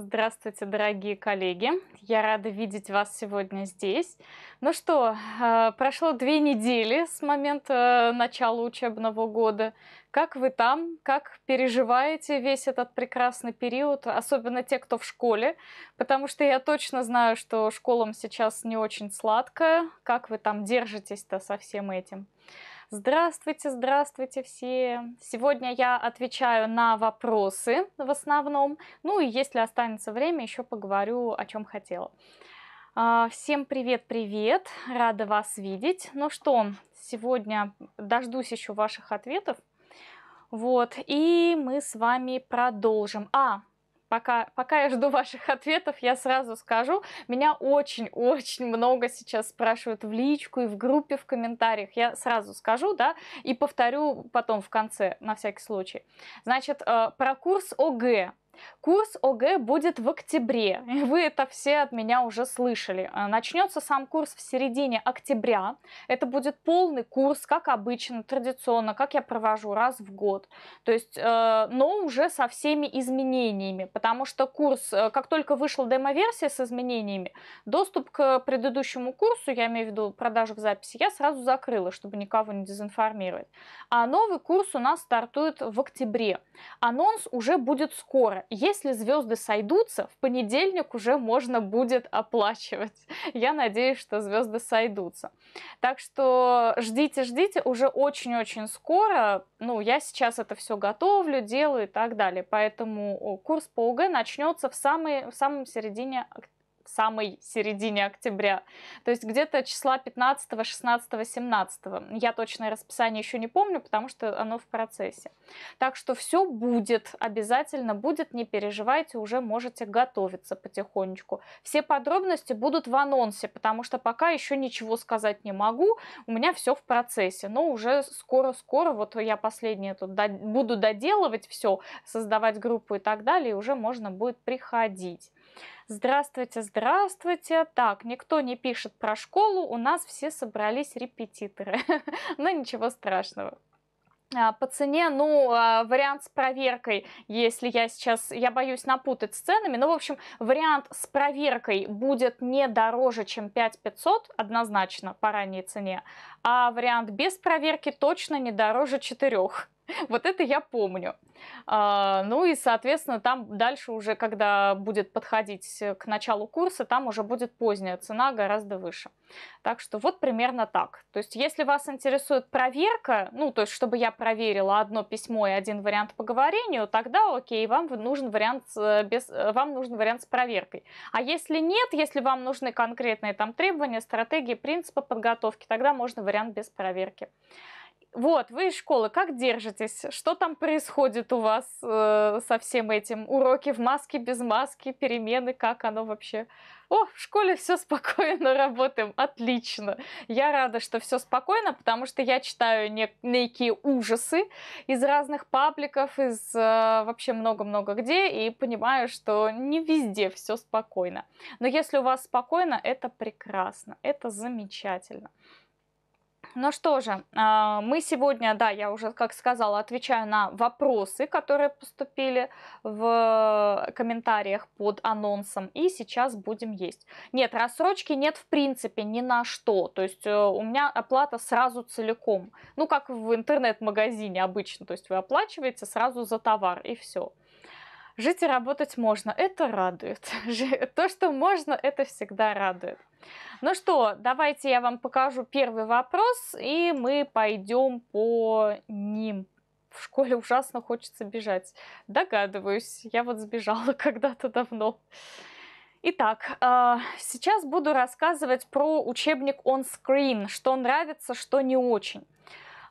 Здравствуйте, дорогие коллеги! Я рада видеть вас сегодня здесь. Ну что, э, прошло две недели с момента э, начала учебного года. Как вы там? Как переживаете весь этот прекрасный период? Особенно те, кто в школе, потому что я точно знаю, что школам сейчас не очень сладко. Как вы там держитесь-то со всем этим? Здравствуйте, здравствуйте все! Сегодня я отвечаю на вопросы в основном, ну и если останется время, еще поговорю о чем хотела. А, всем привет-привет, рада вас видеть. Ну что, сегодня дождусь еще ваших ответов. Вот, и мы с вами продолжим. А, пока, пока я жду ваших ответов, я сразу скажу. Меня очень-очень много сейчас спрашивают в личку и в группе в комментариях. Я сразу скажу, да, и повторю потом в конце, на всякий случай. Значит, э, про курс ОГЭ. Курс ОГЭ будет в октябре. Вы это все от меня уже слышали. А, начнется сам курс в середине октября. Это будет полный курс, как обычно, традиционно, как я провожу раз в год. То есть, э, но уже со всеми изменениями, потому что курс, э, как только вышла демо-версия с изменениями, доступ к предыдущему курсу, я имею в виду продажу в записи, я сразу закрыла, чтобы никого не дезинформировать. А новый курс у нас стартует в октябре. Анонс уже будет скоро. Если звезды сойдутся, в понедельник уже можно будет оплачивать. Я надеюсь, что звезды сойдутся. Так что ждите, ждите, уже очень-очень скоро. Ну, я сейчас это все готовлю, делаю и так далее. Поэтому курс по УГ начнется в, самой, в самом середине октября самой середине октября. То есть где-то числа 15, 16, 17. Я точное расписание еще не помню, потому что оно в процессе. Так что все будет, обязательно будет, не переживайте, уже можете готовиться потихонечку. Все подробности будут в анонсе, потому что пока еще ничего сказать не могу, у меня все в процессе, но уже скоро-скоро, вот я последнее тут буду доделывать все, создавать группу и так далее, и уже можно будет приходить. Здравствуйте, здравствуйте. Так, никто не пишет про школу, у нас все собрались репетиторы. Но ну, ничего страшного. А, по цене, ну, а, вариант с проверкой, если я сейчас, я боюсь напутать с ценами, но, в общем, вариант с проверкой будет не дороже, чем 5500, однозначно, по ранней цене, а вариант без проверки точно не дороже 4. Вот это я помню. А, ну и, соответственно, там дальше уже, когда будет подходить э, к началу курса, там уже будет поздняя цена гораздо выше. Так что вот примерно так. То есть, если вас интересует проверка, ну, то есть, чтобы я проверила одно письмо и один вариант по говорению, тогда окей, вам нужен вариант, э, без, э, вам нужен вариант с проверкой. А если нет, если вам нужны конкретные там требования, стратегии, принципы подготовки, тогда можно вариант без проверки. Вот, вы из школы, как держитесь? Что там происходит у вас э, со всем этим? Уроки в маске, без маски, перемены, как оно вообще? О, в школе все спокойно, работаем, отлично. Я рада, что все спокойно, потому что я читаю не, некие ужасы из разных пабликов, из э, вообще много-много где, и понимаю, что не везде все спокойно. Но если у вас спокойно, это прекрасно, это замечательно. Ну что же, а, мы сегодня, да, я уже, как сказала, отвечаю на вопросы, которые поступили в э, комментариях под анонсом, и сейчас будем есть. Нет, рассрочки нет в принципе ни на что, то есть э, у меня оплата сразу целиком, ну как в интернет-магазине обычно, то есть вы оплачиваете сразу за товар и все. Жить и работать можно, это радует. То, что можно, это всегда радует. Ну что, давайте я вам покажу первый вопрос, и мы пойдем по ним. В школе ужасно хочется бежать. Догадываюсь, я вот сбежала когда-то давно. Итак, э, сейчас буду рассказывать про учебник on screen, что нравится, что не очень.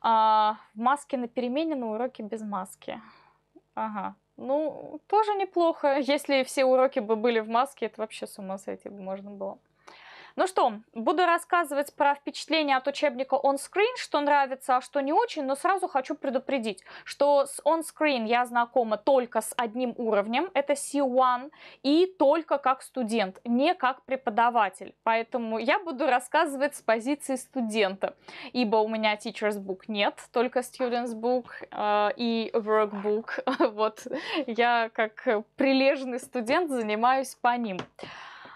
А, маски на перемене на уроке без маски. Ага, ну, тоже неплохо. Если все уроки бы были в маске, это вообще с ума сойти бы можно было. Ну что, буду рассказывать про впечатления от учебника on-screen, что нравится, а что не очень, но сразу хочу предупредить, что с on-screen я знакома только с одним уровнем, это C1, и только как студент, не как преподаватель. Поэтому я буду рассказывать с позиции студента, ибо у меня teacher's book нет, только student's book э, и workbook. Вот я как прилежный студент занимаюсь по ним.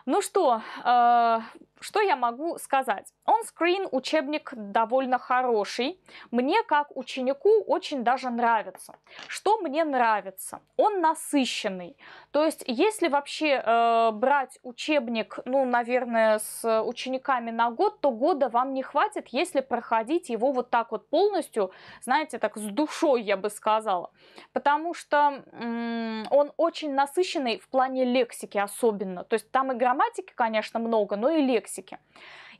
Ну что, э, что я могу сказать? Он скрин учебник довольно хороший. Мне, как ученику, очень даже нравится. Что мне нравится? Он насыщенный. То есть, если вообще э, брать учебник, ну, наверное, с учениками на год, то года вам не хватит, если проходить его вот так вот полностью, знаете, так с душой, я бы сказала. Потому что э, он очень насыщенный в плане лексики особенно. То есть, там и грамматики, конечно, много, но и лексики лексики.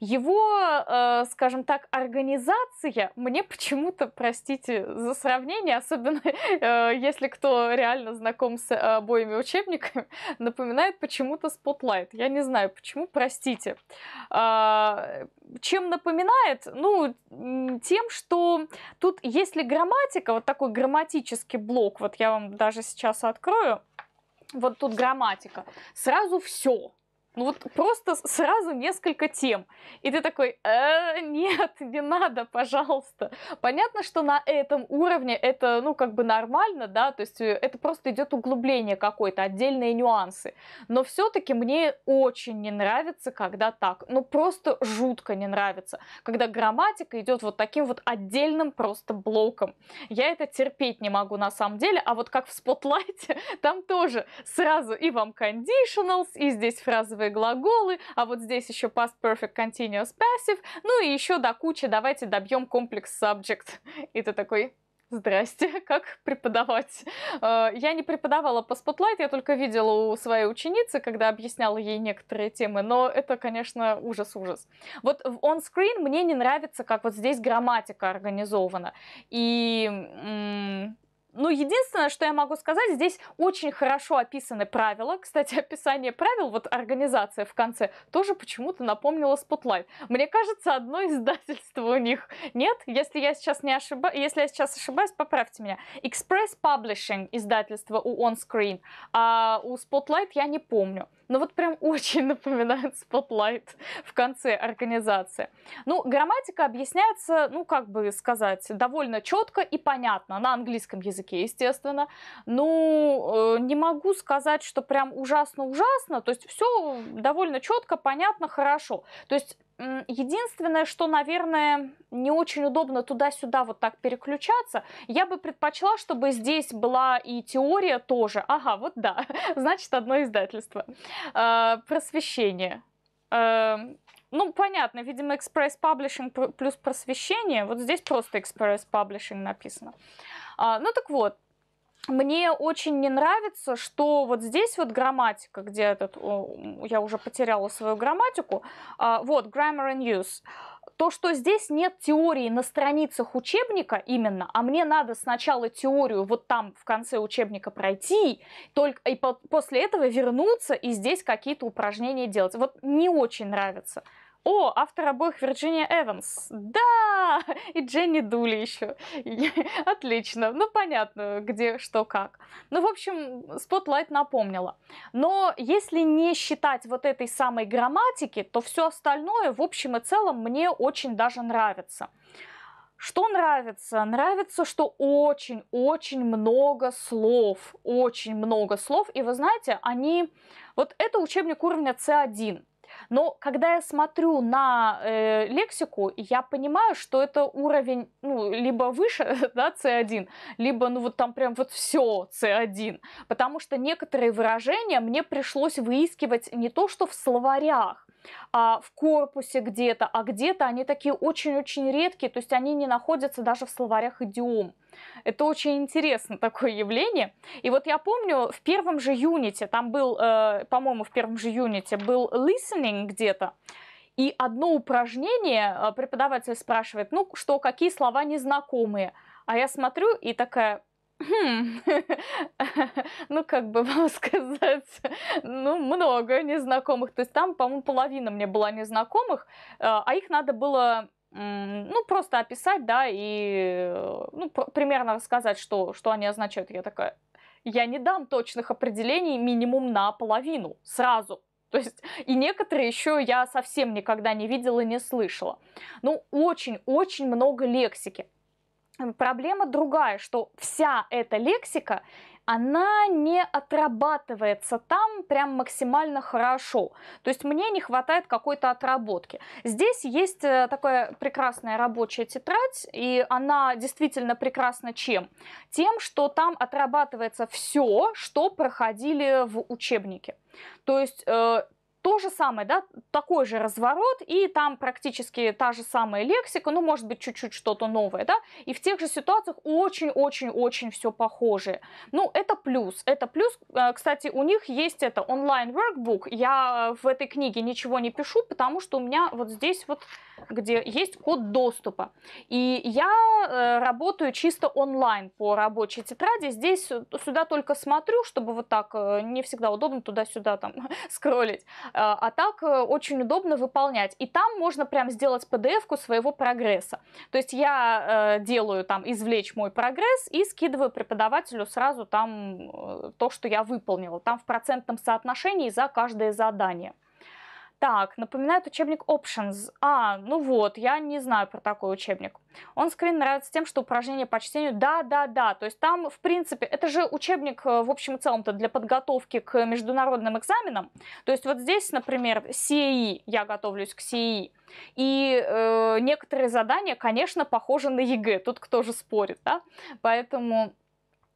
Его, э, скажем так, организация мне почему-то, простите за сравнение, особенно э, если кто реально знаком с э, обоими учебниками, напоминает почему-то Spotlight. Я не знаю почему, простите. А, чем напоминает? Ну, тем, что тут, если грамматика, вот такой грамматический блок, вот я вам даже сейчас открою, вот тут грамматика, сразу все. Ну вот просто сразу несколько тем. И ты такой, э, нет, не надо, пожалуйста. Понятно, что на этом уровне это, ну, как бы нормально, да, то есть э, это просто идет углубление какое-то, отдельные нюансы. Но все-таки мне очень не нравится, когда так. Ну, просто жутко не нравится. Когда грамматика идет вот таким вот отдельным просто блоком. Я это терпеть не могу на самом деле, а вот как в спотлайте, там тоже сразу и вам conditionals, и здесь фразы базовые глаголы, а вот здесь еще past perfect continuous passive, ну и еще до кучи давайте добьем комплекс subject. И ты такой, Здрасте, как преподавать? Э, я не преподавала по Spotlight, я только видела у своей ученицы, когда объясняла ей некоторые темы, но это, конечно, ужас-ужас. Вот в on-screen мне не нравится, как вот здесь грамматика организована. И ну, единственное, что я могу сказать, здесь очень хорошо описаны правила. Кстати, описание правил, вот организация в конце, тоже почему-то напомнила Spotlight. Мне кажется, одно издательство у них нет. Если я сейчас не ошибаюсь, если я сейчас ошибаюсь, поправьте меня. Express Publishing издательство у On Screen, а у Spotlight я не помню. Но вот прям очень напоминает Spotlight в конце организации. Ну, грамматика объясняется, ну, как бы сказать, довольно четко и понятно на английском языке языке, естественно. Ну, э, не могу сказать, что прям ужасно-ужасно, то есть все довольно четко, понятно, хорошо. То есть Единственное, что, наверное, не очень удобно туда-сюда вот так переключаться, я бы предпочла, чтобы здесь была и теория тоже. Ага, вот да, значит, одно издательство. Э, просвещение. Э, ну, понятно, видимо, Express Publishing плюс просвещение. Вот здесь просто Express Publishing написано. Э, а, ну так вот, мне очень не нравится, что вот здесь вот грамматика, где этот, о, я уже потеряла свою грамматику, а, вот, grammar and use, то, что здесь нет теории на страницах учебника именно, а мне надо сначала теорию вот там в конце учебника пройти, только и по после этого вернуться и здесь какие-то упражнения делать. Вот не очень нравится. О, автор обоих Вирджиния Эванс. Да! И Дженни Дули еще. Отлично. Ну, понятно, где, что, как. Ну, в общем, Spotlight напомнила. Но если не считать вот этой самой грамматики, то все остальное, в общем и целом, мне очень даже нравится. Что нравится? Нравится, что очень-очень много слов. Очень много слов. И вы знаете, они... Вот это учебник уровня C1. Но когда я смотрю на э, лексику, я понимаю, что это уровень, ну, либо выше, да, C1, либо, ну, вот там прям вот все C1. Потому что некоторые выражения мне пришлось выискивать не то, что в словарях, а, в корпусе где-то, а где-то они такие очень-очень редкие, то есть они не находятся даже в словарях идиом. Это очень интересно такое явление. И вот я помню, в первом же юните, там был, э, по-моему, в первом же юните был listening где-то, и одно упражнение э, преподаватель спрашивает, ну что, какие слова незнакомые? А я смотрю и такая, Хм. ну, как бы вам сказать, ну, много незнакомых. То есть там, по-моему, половина мне была незнакомых, а, а их надо было ну, просто описать, да, и э, ну, примерно рассказать, что, что они означают. Я такая, я не дам точных определений минимум на половину сразу. То есть, и некоторые еще я совсем никогда не видела и не слышала. Ну, очень-очень много лексики. Проблема другая, что вся эта лексика, она не отрабатывается там прям максимально хорошо. То есть мне не хватает какой-то отработки. Здесь есть э, такая прекрасная рабочая тетрадь, и она действительно прекрасна чем? Тем, что там отрабатывается все, что проходили в учебнике. То есть э, то же самое, да, такой же разворот, и там практически та же самая лексика, ну, может быть, чуть-чуть что-то новое, да, и в тех же ситуациях очень-очень-очень все похоже. Ну, это плюс, это плюс. Э, кстати, у них есть это онлайн-workbook, я в этой книге ничего не пишу, потому что у меня вот здесь вот где есть код доступа. И я э, работаю чисто онлайн по рабочей тетради. Здесь сюда только смотрю, чтобы вот так э, не всегда удобно туда-сюда там скроллить. Э, а так очень удобно выполнять. И там можно прям сделать PDF-ку своего прогресса. То есть я делаю там извлечь мой прогресс и скидываю преподавателю сразу там то, что я выполнила. Там в процентном соотношении за каждое задание. Так, напоминает учебник Options. А, ну вот, я не знаю про такой учебник. Он скорее нравится тем, что упражнения по чтению да-да-да. То есть там, в принципе, это же учебник, э, в общем и целом-то, для подготовки к международным экзаменам. То есть вот здесь, например, CEE, я готовлюсь к CEE. И э, некоторые задания, конечно, похожи на ЕГЭ. E тут кто же спорит, да? Поэтому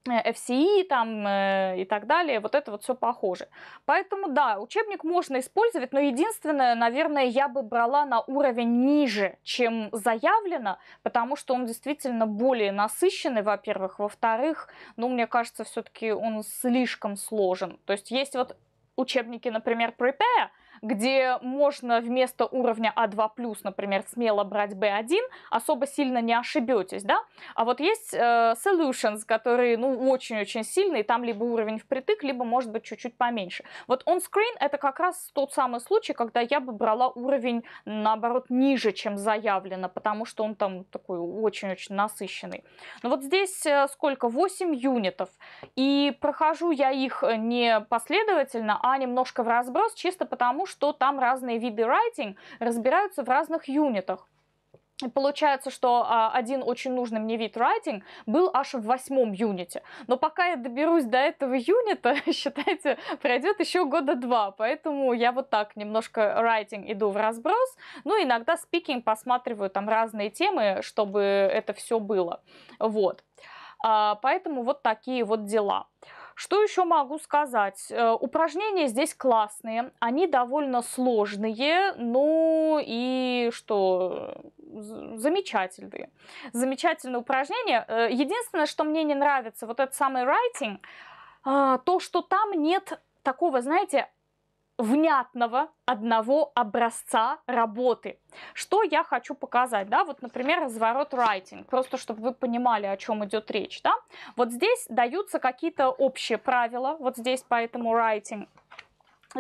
Э, FCE там, э, и так далее, вот это вот все похоже. Поэтому да, учебник можно использовать, но единственное, наверное, я бы брала на уровень ниже, чем заявлено, потому что он действительно более насыщенный, во-первых. Во-вторых, ну, мне кажется, все-таки он слишком сложен. То есть есть вот учебники, например, Prepare, где можно вместо уровня А2+, например, смело брать B1, особо сильно не ошибетесь, да? А вот есть э, solutions, которые, ну, очень-очень сильные, там либо уровень впритык, либо, может быть, чуть-чуть поменьше. Вот on-screen это как раз тот самый случай, когда я бы брала уровень, наоборот, ниже, чем заявлено, потому что он там такой очень-очень насыщенный. Но вот здесь э, сколько? 8 юнитов. И прохожу я их э, не последовательно, а немножко в разброс, чисто потому, что что там разные виды writing разбираются в разных юнитах. И получается, что а, один очень нужный мне вид writing был аж в восьмом юните. Но пока я доберусь до этого юнита, считайте, пройдет еще года два. Поэтому я вот так немножко writing иду в разброс. Ну, иногда speaking посматриваю там разные темы, чтобы это все было. Вот. А, поэтому вот такие вот дела. Что еще могу сказать? Э, упражнения здесь классные, они довольно сложные, ну и что, э, замечательные. Замечательные упражнения. Э, единственное, что мне не нравится, вот этот самый writing, а, то, что там нет такого, знаете, внятного одного образца работы. Что я хочу показать, да, вот, например, разворот writing, просто чтобы вы понимали, о чем идет речь, да. Вот здесь даются какие-то общие правила, вот здесь по этому writing –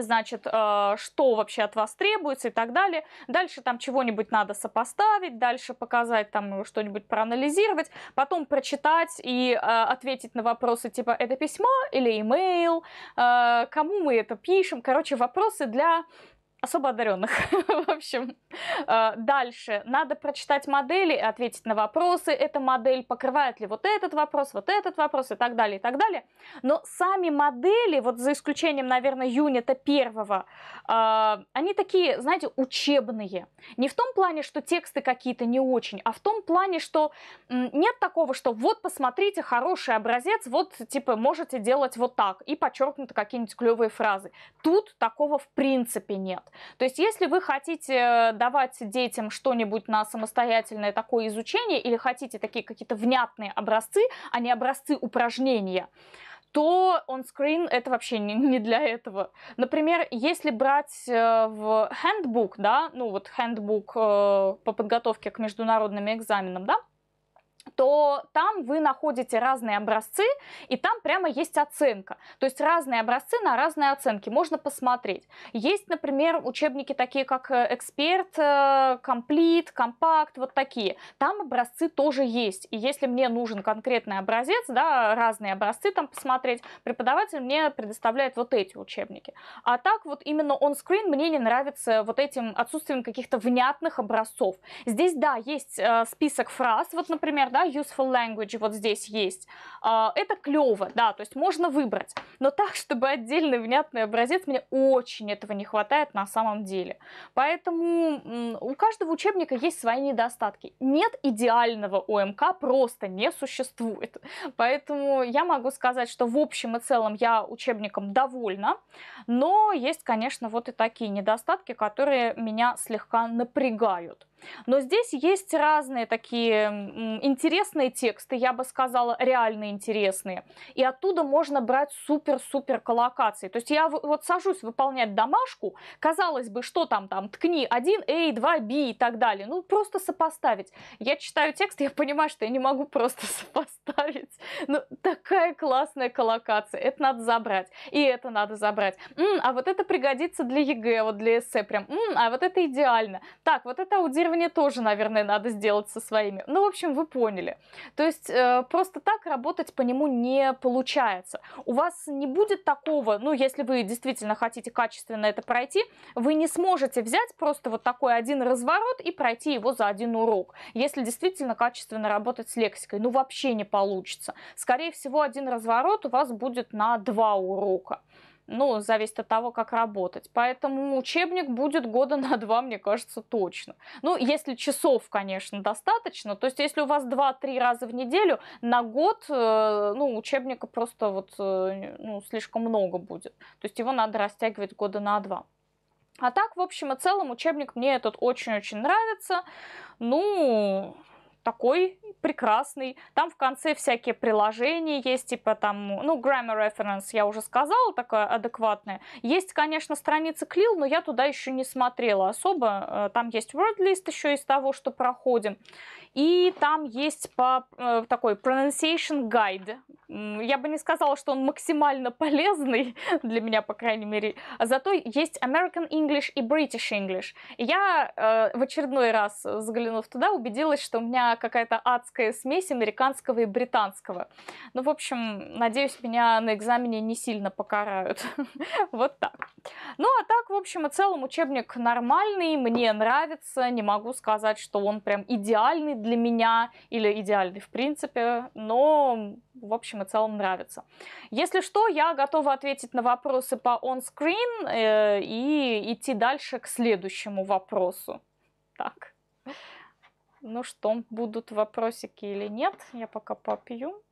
значит, э, что вообще от вас требуется и так далее. Дальше там чего-нибудь надо сопоставить, дальше показать там что-нибудь проанализировать, потом прочитать и э, ответить на вопросы типа «это письмо» или «имейл», э, «кому мы это пишем?» Короче, вопросы для особо одаренных, в общем. А, дальше. Надо прочитать модели, и ответить на вопросы. Эта модель покрывает ли вот этот вопрос, вот этот вопрос и так далее, и так далее. Но сами модели, вот за исключением, наверное, юнита первого, а, они такие, знаете, учебные. Не в том плане, что тексты какие-то не очень, а в том плане, что нет такого, что вот посмотрите, хороший образец, вот типа можете делать вот так, и подчеркнуты какие-нибудь клевые фразы. Тут такого в принципе нет. То есть, если вы хотите давать детям что-нибудь на самостоятельное такое изучение или хотите такие какие-то внятные образцы, а не образцы упражнения, то on скрин это вообще не, не для этого. Например, если брать э, в handbook, да, ну вот handbook э, по подготовке к международным экзаменам, да, то там вы находите разные образцы, и там прямо есть оценка. То есть разные образцы на разные оценки, можно посмотреть. Есть, например, учебники такие, как э, Эксперт, э, Комплит, Компакт, вот такие. Там образцы тоже есть. И если мне нужен конкретный образец, да, разные образцы там посмотреть, преподаватель мне предоставляет вот эти учебники. А так вот именно онскрин мне не нравится вот этим отсутствием каких-то внятных образцов. Здесь, да, есть э, список фраз, вот, например, да, useful language вот здесь есть, а, это клево, да, то есть можно выбрать, но так, чтобы отдельный внятный образец, мне очень этого не хватает на самом деле. Поэтому у каждого учебника есть свои недостатки. Нет идеального ОМК, просто не существует. Поэтому я могу сказать, что в общем и целом я учебником довольна, но есть, конечно, вот и такие недостатки, которые меня слегка напрягают. Но здесь есть разные такие интересные тексты, я бы сказала, реально интересные. И оттуда можно брать супер-супер коллокации. То есть я вот сажусь выполнять домашку, казалось бы, что там, там, ткни 1A, 2B и так далее. Ну, просто сопоставить. Я читаю текст, я понимаю, что я не могу просто сопоставить. Ну, такая классная коллокация. Это надо забрать. И это надо забрать. М, а вот это пригодится для ЕГЭ, вот для эссе прям. М, а вот это идеально. Так, вот это аудирование исследование тоже, наверное, надо сделать со своими. Ну, в общем, вы поняли. То есть э, просто так работать по нему не получается. У вас не будет такого, ну, если вы действительно хотите качественно это пройти, вы не сможете взять просто вот такой один разворот и пройти его за один урок. Если действительно качественно работать с лексикой, ну, вообще не получится. Скорее всего, один разворот у вас будет на два урока ну, зависит от того, как работать. Поэтому учебник будет года на два, мне кажется, точно. Ну, если часов, конечно, достаточно, то есть если у вас 2-3 раза в неделю, на год, э, ну, учебника просто вот, э, ну, слишком много будет. То есть его надо растягивать года на два. А так, в общем и целом, учебник мне этот очень-очень нравится. Ну, такой прекрасный. Там в конце всякие приложения есть, типа там, ну, grammar reference, я уже сказала, такая адекватная Есть, конечно, страница Клил, но я туда еще не смотрела особо. Э, там есть word list еще из того, что проходим. И там есть по, э, такой pronunciation guide, я бы не сказала, что он максимально полезный для меня, по крайней мере. А зато есть American English и British English. я э, в очередной раз, э, заглянув туда, убедилась, что у меня какая-то адская смесь американского и британского. Ну, в общем, надеюсь, меня на экзамене не сильно покарают. Вот так. Ну, а так, в общем и целом, учебник нормальный, мне нравится. Не могу сказать, что он прям идеальный для меня или идеальный в принципе, но в общем и целом нравится. Если что, я готова ответить на вопросы по on-screen э, и идти дальше к следующему вопросу. Так. Ну что, будут вопросики или нет? Я пока попью.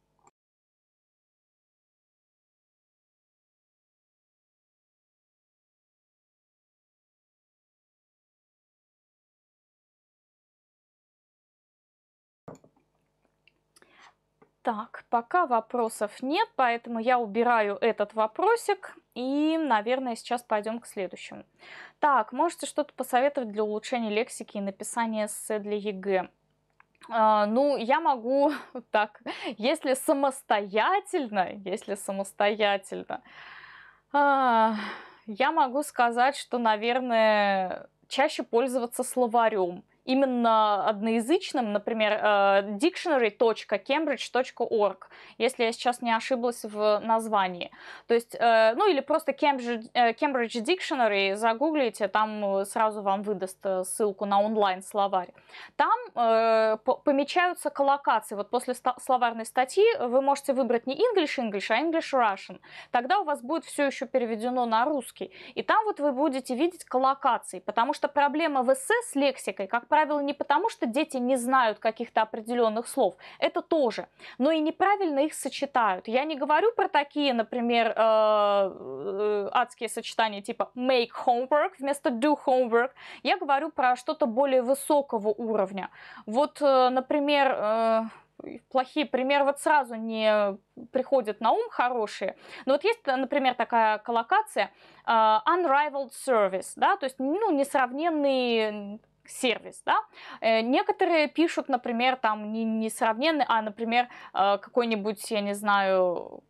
Так, пока вопросов нет, поэтому я убираю этот вопросик и, наверное, сейчас пойдем к следующему. Так, можете что-то посоветовать для улучшения лексики и написания эссе для ЕГЭ? А, ну, я могу так, если самостоятельно, если самостоятельно, а, я могу сказать, что, наверное, чаще пользоваться словарем именно одноязычным, например, э, dictionary.cambridge.org, если я сейчас не ошиблась в названии. То есть, э, ну или просто Cambridge, э, Cambridge Dictionary, загуглите, там сразу вам выдаст ссылку на онлайн-словарь. Там помечаются коллокации. Вот после словарной статьи вы можете выбрать не English English, а English Russian. Тогда у вас будет все еще переведено на русский. И там вот вы будете видеть коллокации, потому что проблема в эссе с лексикой, как правило, не потому, что дети не знают каких-то определенных слов, это тоже, но и неправильно их сочетают. Я не говорю про такие, например, э, э, адские сочетания типа make homework вместо do homework, я говорю про что-то более высокого уровня. Вот, э, например, плохие примеры вот сразу не приходят на ум хорошие. Но вот есть, например, такая коллокация uh, unrivaled service, да, то есть ну, несравненный сервис, да. Э, некоторые пишут, например, там не, не сравненный, а, например, э, какой-нибудь, я не знаю,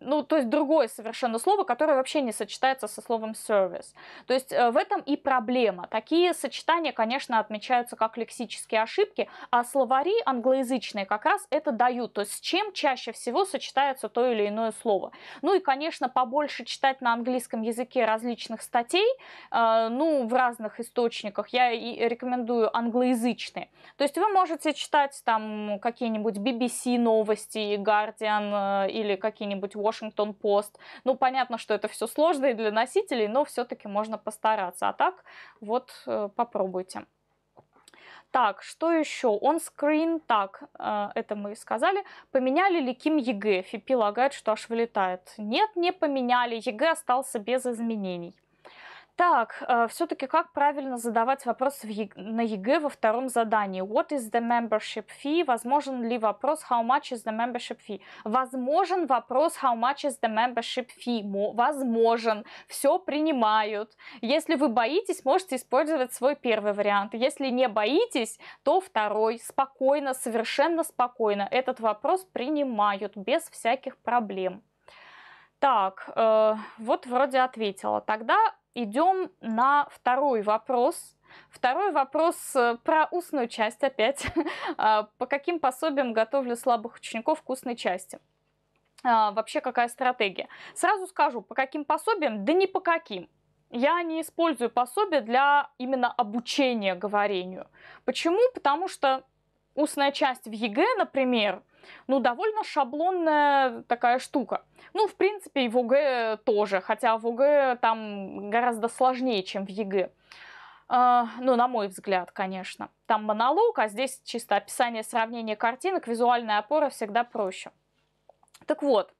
ну, то есть другое совершенно слово, которое вообще не сочетается со словом сервис. То есть э, в этом и проблема. Такие сочетания, конечно, отмечаются как лексические ошибки, а словари англоязычные как раз это дают. То есть с чем чаще всего сочетается то или иное слово. Ну и, конечно, побольше читать на английском языке различных статей, э, ну, в разных источниках. Я и рекомендую англоязычные. То есть вы можете читать там какие-нибудь BBC новости, Guardian э, или какие-нибудь Washington Post. Ну, понятно, что это все сложно и для носителей, но все-таки можно постараться. А так вот э, попробуйте. Так, что еще? Он скрин, так, э, это мы сказали. Поменяли ли Ким ЕГЭ? Фипи лагает, что аж вылетает. Нет, не поменяли. ЕГЭ остался без изменений. Так, э, все-таки как правильно задавать вопрос на ЕГЭ во втором задании? What is the membership fee? Возможен ли вопрос how much is the membership fee? Возможен вопрос how much is the membership fee? Возможен. Все принимают. Если вы боитесь, можете использовать свой первый вариант. Если не боитесь, то второй. Спокойно, совершенно спокойно. Этот вопрос принимают без всяких проблем. Так, э, вот вроде ответила. Тогда идем на второй вопрос. Второй вопрос э, про устную часть опять. А, по каким пособиям готовлю слабых учеников к устной части? А, вообще какая стратегия? Сразу скажу, по каким пособиям? Да не по каким. Я не использую пособие для именно обучения говорению. Почему? Потому что устная часть в ЕГЭ, например, ну, довольно шаблонная такая штука. Ну, в принципе, и в ОГЭ тоже, хотя в ОГЭ там гораздо сложнее, чем в ЕГЭ. А, ну, на мой взгляд, конечно. Там монолог, а здесь чисто описание, сравнение картинок, визуальная опора всегда проще. Так вот,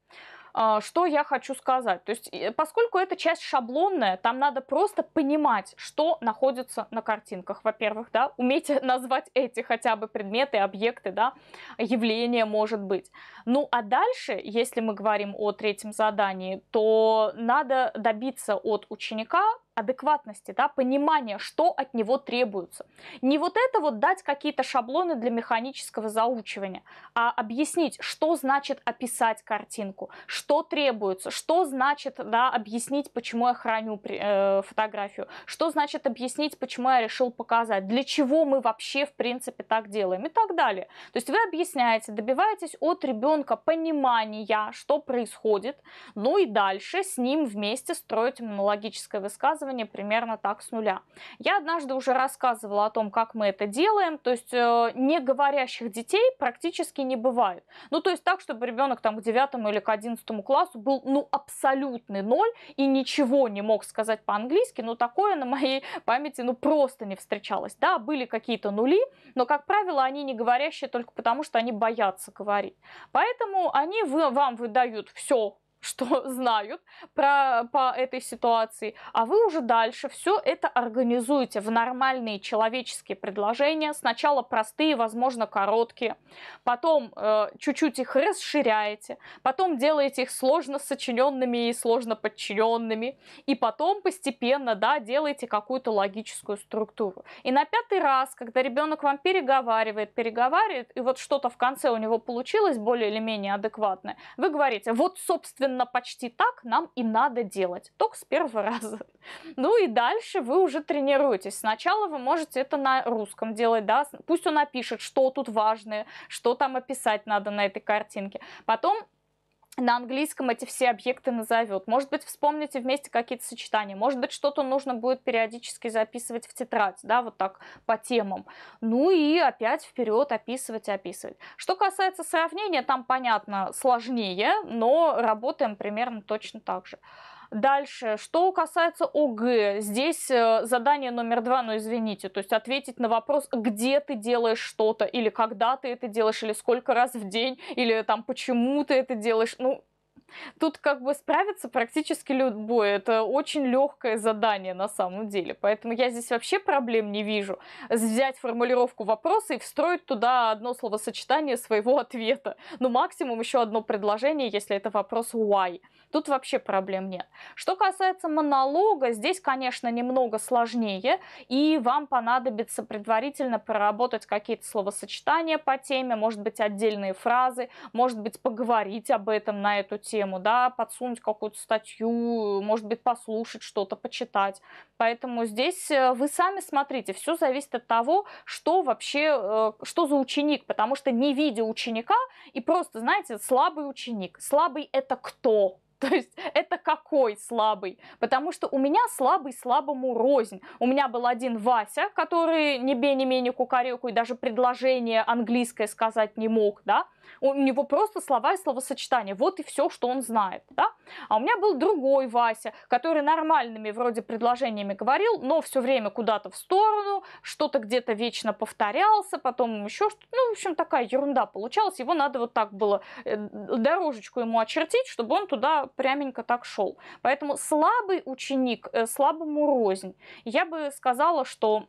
а, что я хочу сказать. То есть, поскольку эта часть шаблонная, там надо просто понимать, что находится на картинках, во-первых, да, уметь назвать эти хотя бы предметы, объекты, да, явления, может быть. Ну, а дальше, если мы говорим о третьем задании, то надо добиться от ученика адекватности, да, понимания, что от него требуется. Не вот это вот дать какие-то шаблоны для механического заучивания, а объяснить, что значит описать картинку, что требуется, что значит да, объяснить, почему я храню э, фотографию, что значит объяснить, почему я решил показать, для чего мы вообще в принципе так делаем и так далее. То есть вы объясняете, добиваетесь от ребенка понимания, что происходит, ну и дальше с ним вместе строите монологическое высказывание, связывания примерно так с нуля. Я однажды уже рассказывала о том, как мы это делаем, то есть э, не говорящих детей практически не бывает. Ну, то есть так, чтобы ребенок там к 9 или к 11 классу был, ну, абсолютный ноль и ничего не мог сказать по-английски, ну, такое на моей памяти, ну, просто не встречалось. Да, были какие-то нули, но, как правило, они не говорящие только потому, что они боятся говорить. Поэтому они вам выдают все что знают про, по этой ситуации, а вы уже дальше все это организуете в нормальные человеческие предложения, сначала простые, возможно, короткие, потом э, чуть-чуть их расширяете, потом делаете их сложно сочиненными и сложно подчиненными, и потом постепенно, да, делаете какую-то логическую структуру. И на пятый раз, когда ребенок вам переговаривает, переговаривает, и вот что-то в конце у него получилось более или менее адекватное, вы говорите, вот, собственно, собственно, почти так нам и надо делать. Только с первого раза. Ну и дальше вы уже тренируетесь. Сначала вы можете это на русском делать, да, пусть он напишет, что тут важное, что там описать надо на этой картинке. Потом на английском эти все объекты назовет. Может быть, вспомните вместе какие-то сочетания. Может быть, что-то нужно будет периодически записывать в тетрадь, да, вот так по темам. Ну и опять вперед описывать, описывать. Что касается сравнения, там, понятно, сложнее, но работаем примерно точно так же. Дальше, что касается ОГЭ, здесь э, задание номер два, ну, извините, то есть ответить на вопрос, где ты делаешь что-то, или когда ты это делаешь, или сколько раз в день, или там почему ты это делаешь, ну, Тут как бы справится практически любой. Это очень легкое задание на самом деле. Поэтому я здесь вообще проблем не вижу. Взять формулировку вопроса и встроить туда одно словосочетание своего ответа. Ну, максимум еще одно предложение, если это вопрос why. Тут вообще проблем нет. Что касается монолога, здесь, конечно, немного сложнее, и вам понадобится предварительно проработать какие-то словосочетания по теме, может быть, отдельные фразы, может быть, поговорить об этом на эту тему, да, подсунуть какую-то статью, может быть, послушать что-то, почитать. Поэтому здесь э, вы сами смотрите, все зависит от того, что вообще, э, что за ученик, потому что не видя ученика и просто, знаете, слабый ученик. Слабый это кто? То есть это какой слабый? Потому что у меня слабый слабому рознь. У меня был один Вася, который не бе, не менее кукареку и даже предложение английское сказать не мог, да? У него просто слова и словосочетания. Вот и все, что он знает, да? А у меня был другой Вася, который нормальными вроде предложениями говорил, но все время куда-то в сторону, что-то где-то вечно повторялся, потом еще что-то. Ну, в общем, такая ерунда получалась. Его надо вот так было э, дорожечку ему очертить, чтобы он туда пряменько так шел. Поэтому слабый ученик, э, слабому рознь. Я бы сказала, что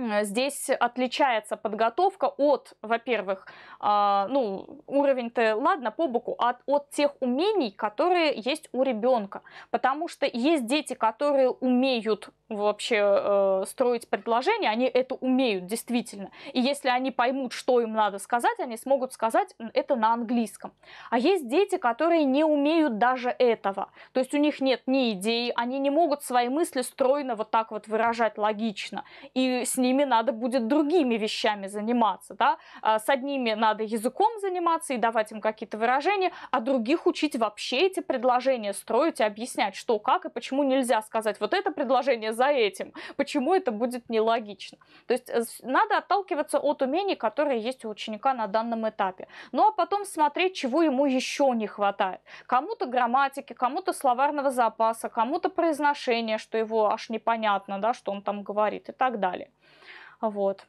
Э, здесь отличается подготовка от, во-первых, а, ну, уровень-то, ладно, по боку, от, а от тех умений, которые есть у ребенка. Потому что есть дети, которые умеют вообще э, строить предложения, они это умеют действительно. И если они поймут, что им надо сказать, они смогут сказать это на английском. А есть дети, которые не умеют даже этого. То есть у них нет ни идеи, они не могут свои мысли стройно вот так вот выражать логично. И с ней ними надо будет другими вещами заниматься, да, а с одними надо языком заниматься и давать им какие-то выражения, а других учить вообще эти предложения строить и объяснять, что, как и почему нельзя сказать вот это предложение за этим, почему это будет нелогично. То есть э, надо отталкиваться от умений, которые есть у ученика на данном этапе. Ну а потом смотреть, чего ему еще не хватает. Кому-то грамматики, кому-то словарного запаса, кому-то произношения, что его аж непонятно, да, что он там говорит и так далее. Вот.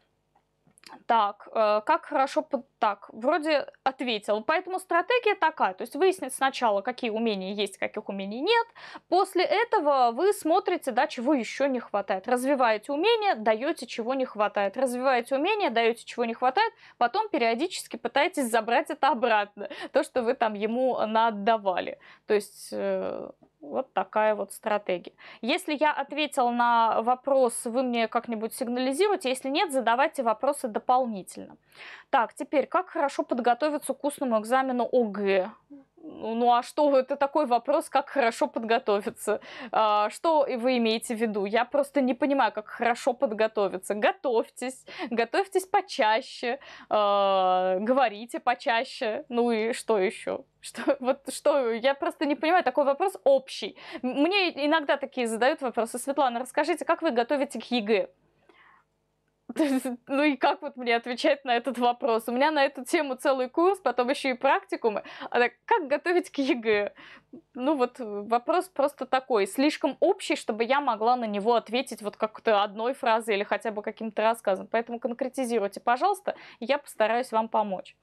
Так, э, как хорошо, так, вроде ответил. Поэтому стратегия такая, то есть выяснить сначала, какие умения есть, каких умений нет. После этого вы смотрите, да, чего еще не хватает. Развиваете умения, даете, чего не хватает. Развиваете умения, даете, чего не хватает. Потом периодически пытаетесь забрать это обратно, то, что вы там ему наотдавали. То есть... Э, вот такая вот стратегия. Если я ответил на вопрос, вы мне как-нибудь сигнализируете. Если нет, задавайте вопросы дополнительно. Так, теперь, как хорошо подготовиться к устному экзамену ОГЭ? Ну, ну а что, это такой вопрос, как хорошо подготовиться. А, что вы имеете в виду? Я просто не понимаю, как хорошо подготовиться. Готовьтесь, готовьтесь почаще, а, говорите почаще, ну и что еще? Что, вот что, я просто не понимаю, такой вопрос общий. Мне иногда такие задают вопросы. Светлана, расскажите, как вы готовите к ЕГЭ? Ну и как вот мне отвечать на этот вопрос? У меня на эту тему целый курс, потом еще и практикумы. А как готовить к ЕГЭ? Ну вот э, вопрос просто такой, слишком общий, чтобы я могла на него ответить вот как-то одной фразой или хотя бы каким-то рассказом. Поэтому конкретизируйте, пожалуйста, и я постараюсь вам помочь.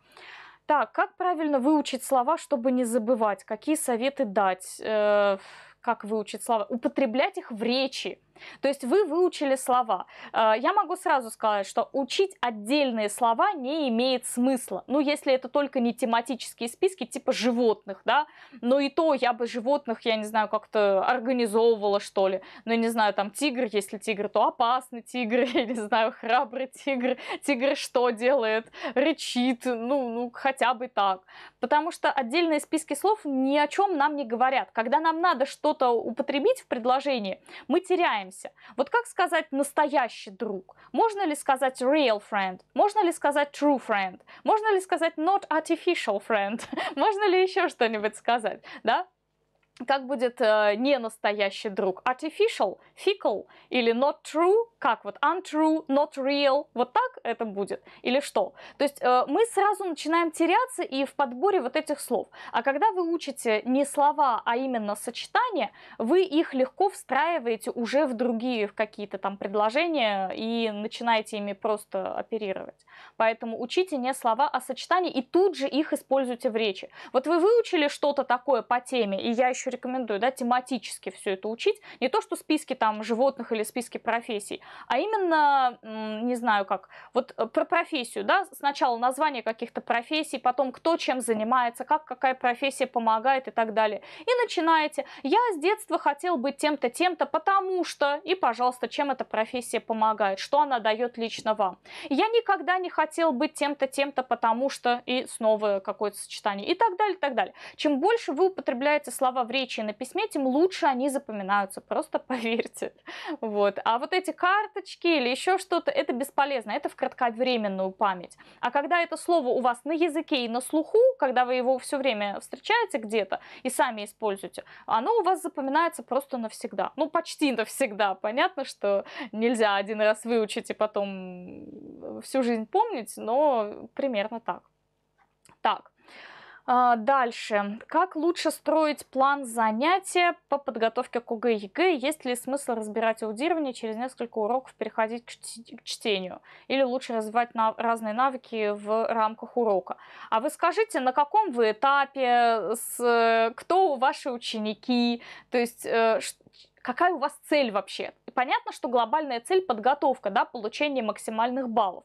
Так, как правильно выучить слова, чтобы не забывать? Какие советы дать? Э, как выучить слова? Употреблять их в речи то есть вы выучили слова. Э, я могу сразу сказать, что учить отдельные слова не имеет смысла. Ну, если это только не тематические списки типа животных, да, но и то я бы животных, я не знаю, как-то организовывала, что ли. Ну, я не знаю, там тигр, если тигр, то опасный тигр, я не знаю, храбрый тигр. Тигр что делает? Рычит, ну, ну, хотя бы так. Потому что отдельные списки слов ни о чем нам не говорят. Когда нам надо что-то употребить в предложении, мы теряем общаемся. Вот как сказать настоящий друг? Можно ли сказать real friend? Можно ли сказать true friend? Можно ли сказать not artificial friend? Можно ли еще что-нибудь сказать? Да? как будет э, не настоящий друг? Artificial, fickle или not true? Как вот untrue, not real? Вот так это будет? Или что? То есть э, мы сразу начинаем теряться и в подборе вот этих слов. А когда вы учите не слова, а именно сочетания, вы их легко встраиваете уже в другие в какие-то там предложения и начинаете ими просто оперировать. Поэтому учите не слова, а сочетания и тут же их используйте в речи. Вот вы выучили что-то такое по теме, и я еще очень рекомендую, да, тематически все это учить. Не то, что списки там животных или списки профессий, а именно, не знаю как, вот э, про профессию, да, сначала название каких-то профессий, потом кто чем занимается, как какая профессия помогает и так далее. И начинаете. Я с детства хотел быть тем-то, тем-то, потому что, и, пожалуйста, чем эта профессия помогает, что она дает лично вам. Я никогда не хотел быть тем-то, тем-то, потому что, и снова какое-то сочетание, и так далее, и так далее. Чем больше вы употребляете слова в речи и на письме, тем лучше они запоминаются, просто поверьте. Вот. А вот эти карточки или еще что-то, это бесполезно, это в кратковременную память. А когда это слово у вас на языке и на слуху, когда вы его все время встречаете где-то и сами используете, оно у вас запоминается просто навсегда. Ну, почти навсегда. Понятно, что нельзя один раз выучить и потом всю жизнь помнить, но примерно так. Так, а, дальше. Как лучше строить план занятия по подготовке к ОГЭ и ЕГЭ? Есть ли смысл разбирать аудирование через несколько уроков, переходить к чтению? Или лучше развивать на разные навыки в рамках урока? А вы скажите, на каком вы этапе, с, кто ваши ученики, то есть э, какая у вас цель вообще? понятно, что глобальная цель подготовка, да, получение максимальных баллов.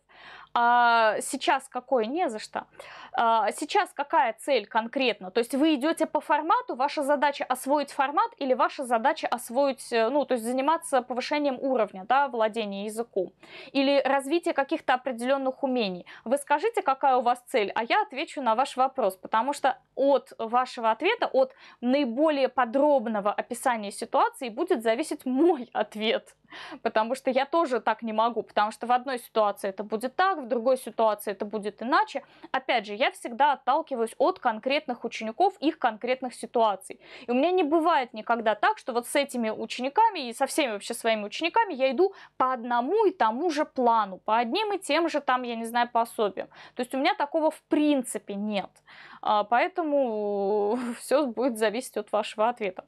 А сейчас какой? Не за что. А сейчас какая цель конкретно? То есть вы идете по формату, ваша задача освоить формат или ваша задача освоить, э, ну, то есть заниматься повышением уровня, да, владения языком или развитие каких-то определенных умений. Вы скажите, какая у вас цель, а я отвечу на ваш вопрос, потому что от вашего ответа, от наиболее подробного описания ситуации будет зависеть мой ответ. потому что я тоже так не могу, потому что в одной ситуации это будет так, в другой ситуации это будет иначе. Опять же, я всегда отталкиваюсь от конкретных учеников, их конкретных ситуаций. И у меня не бывает никогда так, что вот с этими учениками и со всеми вообще своими учениками я иду по одному и тому же плану, по одним и тем же там, я не знаю, пособиям. То есть у меня такого в принципе нет. А, поэтому все будет зависеть от вашего ответа.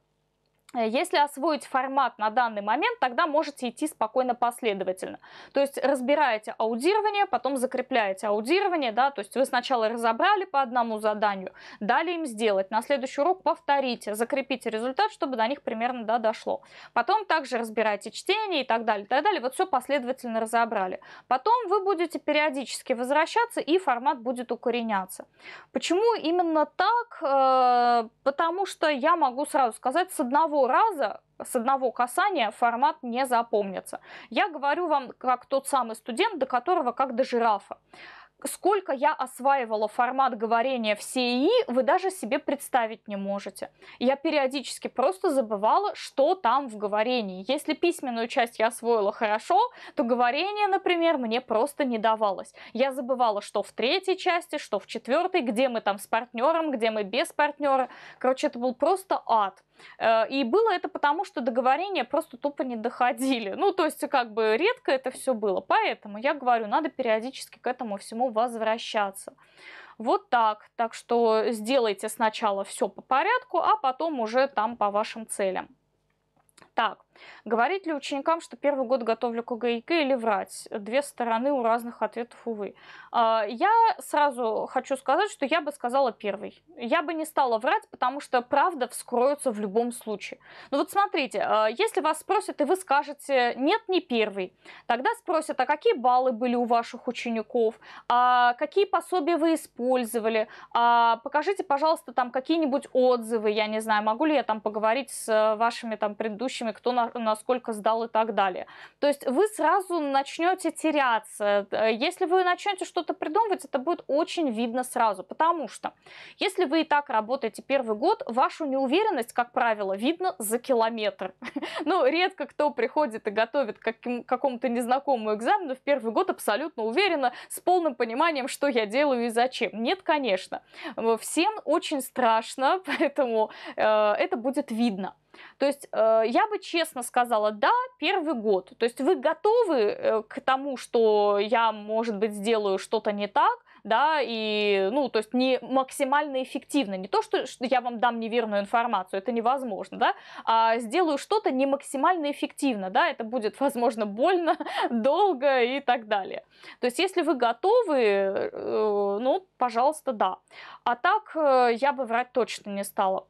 Э, если освоить формат на данный момент, тогда можете идти спокойно последовательно. То есть разбираете аудирование, потом закрепляете аудирование, да, то есть вы сначала разобрали по одному заданию, дали им сделать, на следующий урок повторите, закрепите результат, чтобы до них примерно да, дошло. Потом также разбираете чтение и так далее, и так далее. Вот все последовательно разобрали. Потом вы будете периодически возвращаться и формат будет укореняться. Почему именно так? Э, потому что я могу сразу сказать, с одного одного раза, с одного касания формат не запомнится. Я говорю вам как тот самый студент, до которого как до жирафа сколько я осваивала формат говорения в CEI, вы даже себе представить не можете. Я периодически просто забывала, что там в говорении. Если письменную часть я освоила хорошо, то говорение, например, мне просто не давалось. Я забывала, что в третьей части, что в четвертой, где мы там с партнером, где мы без партнера. Короче, это был просто ад. Э, и было это потому, что договорения просто тупо не доходили. Ну, то есть, как бы редко это все было. Поэтому я говорю, надо периодически к этому всему возвращаться. Вот так. Так что сделайте сначала все по порядку, а потом уже там по вашим целям. Так. Говорить ли ученикам, что первый год готовлю к ОГЭИК или врать? Две стороны у разных ответов, увы. А, я сразу хочу сказать, что я бы сказала первый. Я бы не стала врать, потому что правда вскроется в любом случае. Ну вот смотрите, а, если вас спросят, и вы скажете, нет, не первый, тогда спросят, а какие баллы были у ваших учеников, а какие пособия вы использовали, а покажите, пожалуйста, там какие-нибудь отзывы, я не знаю, могу ли я там поговорить с вашими там предыдущими, кто на насколько сдал и так далее. То есть вы сразу начнете теряться. Э, если вы начнете что-то придумывать, это будет очень видно сразу, потому что если вы и так работаете первый год, вашу неуверенность, как правило, видно за километр. Ну, редко кто приходит и готовит к какому-то незнакомому экзамену в первый год абсолютно уверенно, с полным пониманием, что я делаю и зачем. Нет, конечно. Э, всем очень страшно, поэтому э, это будет видно. То есть э, я бы честно сказала, да, первый год. То есть вы готовы э, к тому, что я, может быть, сделаю что-то не так, да, и, ну, то есть не максимально эффективно, не то, что я вам дам неверную информацию, это невозможно, да, а сделаю что-то не максимально эффективно, да, это будет, возможно, больно, долго и так далее. То есть если вы готовы, э, ну, пожалуйста, да. А так я бы врать точно не стала.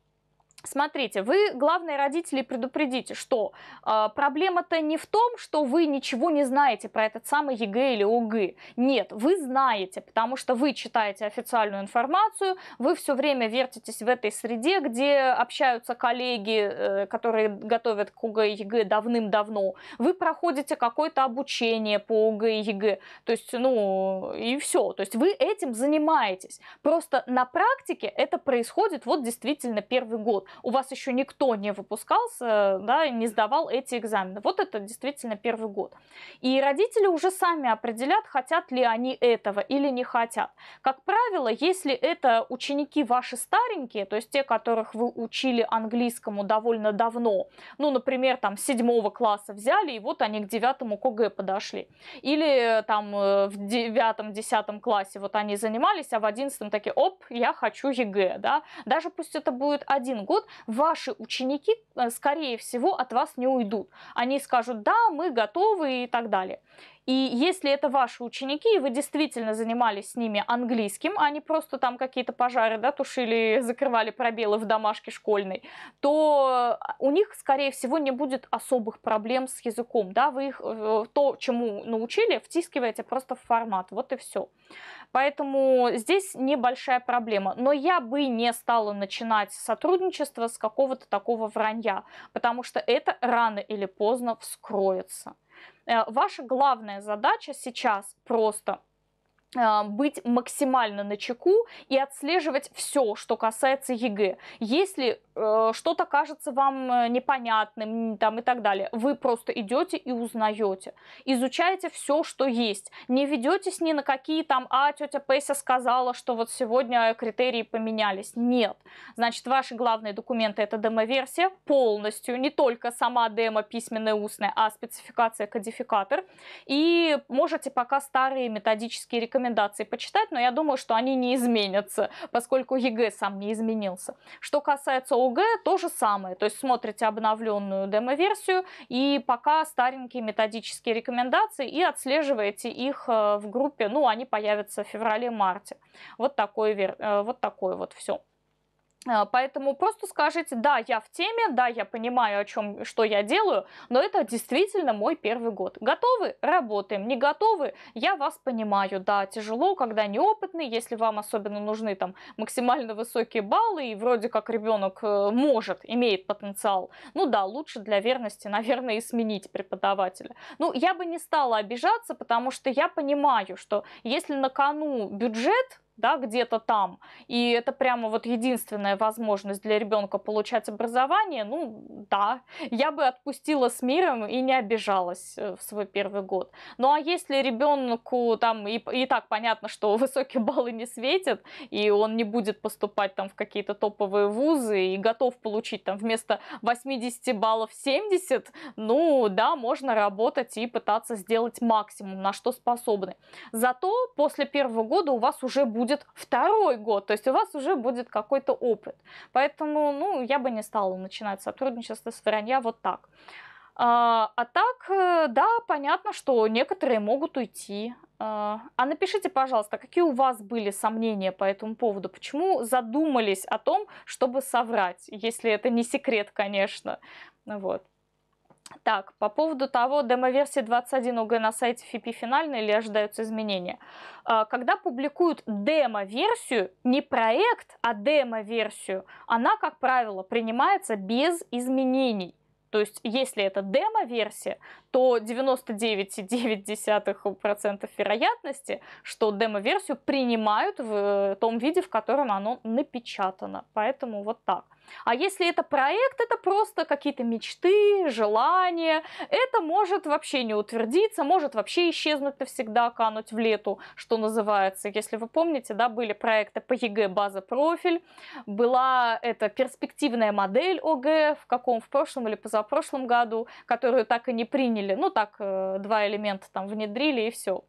Смотрите, вы, главные родители, предупредите, что э, проблема-то не в том, что вы ничего не знаете про этот самый ЕГЭ или ОГЭ. Нет, вы знаете, потому что вы читаете официальную информацию, вы все время вертитесь в этой среде, где общаются коллеги, э, которые готовят к ОГЭ и ЕГЭ давным-давно. Вы проходите какое-то обучение по ОГЭ и ЕГЭ. То есть, ну, и все. То есть вы этим занимаетесь. Просто на практике это происходит вот действительно первый год у вас еще никто не выпускался, да, не сдавал эти экзамены. Вот это действительно первый год. И родители уже сами определят, хотят ли они этого или не хотят. Как правило, если это ученики ваши старенькие, то есть те, которых вы учили английскому довольно давно, ну, например, там, седьмого класса взяли, и вот они к девятому КГ подошли. Или там э, в девятом-десятом классе вот они занимались, а в одиннадцатом такие, оп, я хочу ЕГЭ, да. Даже пусть это будет один год, год, ваши ученики, э, скорее всего, от вас не уйдут. Они скажут, да, мы готовы и так далее. И если это ваши ученики, и вы действительно занимались с ними английским, а не просто там какие-то пожары да, тушили, закрывали пробелы в домашке школьной, то э, у них, скорее всего, не будет особых проблем с языком. Да? Вы их э, то, чему научили, втискиваете просто в формат. Вот и все. Поэтому здесь небольшая проблема. Но я бы не стала начинать сотрудничество с какого-то такого вранья, потому что это рано или поздно вскроется. Э, ваша главная задача сейчас просто а, быть максимально на чеку и отслеживать все, что касается ЕГЭ. Если э, что-то кажется вам э, непонятным там, и так далее, вы просто идете и узнаете. Изучаете все, что есть. Не ведетесь ни на какие там, а тетя Песя сказала, что вот сегодня критерии поменялись. Нет. Значит, ваши главные документы это демо-версия полностью, не только сама демо письменная устная, а спецификация кодификатор. И можете пока старые методические рекомендации Рекомендации почитать, но я думаю, что они не изменятся, поскольку ЕГЭ сам не изменился. Что касается ОГЭ, то же самое. То есть смотрите обновленную демо-версию и пока старенькие методические рекомендации и отслеживаете их э, в группе. Ну, они появятся в феврале-марте. Вот такое, э, вот такой вот все. А, поэтому просто скажите, да, я в теме, да, я понимаю, о чем, что я делаю, но это действительно мой первый год. Готовы? Работаем. Не готовы? Я вас понимаю. Да, тяжело, когда неопытный, если вам особенно нужны там максимально высокие баллы, и вроде как ребенок э, может, имеет потенциал. Ну да, лучше для верности, наверное, и сменить преподавателя. Ну, я бы не стала обижаться, потому что я понимаю, что если на кону бюджет, да, где-то там. И это прямо вот единственная возможность для ребенка получать образование. Ну, да, я бы отпустила с миром и не обижалась э, в свой первый год. Ну, а если ребенку там и, и так понятно, что высокие баллы не светят, и он не будет поступать там в какие-то топовые вузы и готов получить там вместо 80 баллов 70, ну, да, можно работать и пытаться сделать максимум, на что способны. Зато после первого года у вас уже будет будет второй год, то есть у вас уже будет какой-то опыт. Поэтому, ну, я бы не стала начинать сотрудничество с вранья вот так. А, а так, э, да, понятно, что некоторые могут уйти. А, а напишите, пожалуйста, какие у вас были сомнения по этому поводу? Почему задумались о том, чтобы соврать, если это не секрет, конечно? Вот. Так, по поводу того, демо-версии 21 УГ на сайте FIPI финальной или ожидаются изменения. А, когда публикуют демо-версию, не проект, а демо-версию, она, как правило, принимается без изменений. То есть, если это демо-версия, то 99,9% вероятности, что демо-версию принимают в э, том виде, в котором оно напечатано. Поэтому вот так. А если это проект, это просто какие-то мечты, желания. Это может вообще не утвердиться, может вообще исчезнуть навсегда, кануть в лету, что называется. Если вы помните, да, были проекты по ЕГЭ «База профиль», была эта перспективная модель ОГЭ, в каком, в прошлом или позапрошлом году, которую так и не приняли. Ну, так э, два элемента там внедрили и все.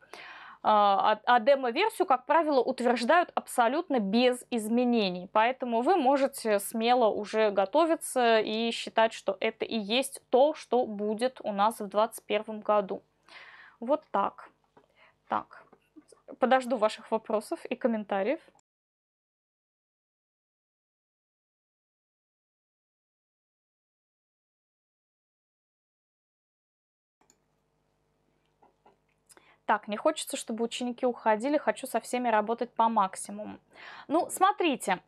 А, а, а, демо-версию, как правило, утверждают абсолютно без изменений. Поэтому вы можете смело уже готовиться и считать, что это и есть то, что будет у нас в 2021 году. Вот так. Так. Подожду ваших вопросов и комментариев. так, не хочется, чтобы ученики уходили, хочу со всеми работать по максимуму. Ну, смотрите,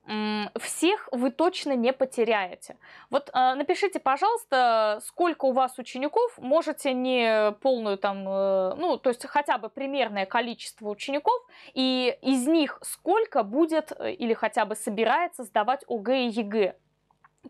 всех вы точно не потеряете. Вот э, напишите, пожалуйста, сколько у вас учеников, можете не полную там, э, ну, то есть хотя бы примерное количество учеников, и из них сколько будет э, или хотя бы собирается сдавать ОГЭ и ЕГЭ.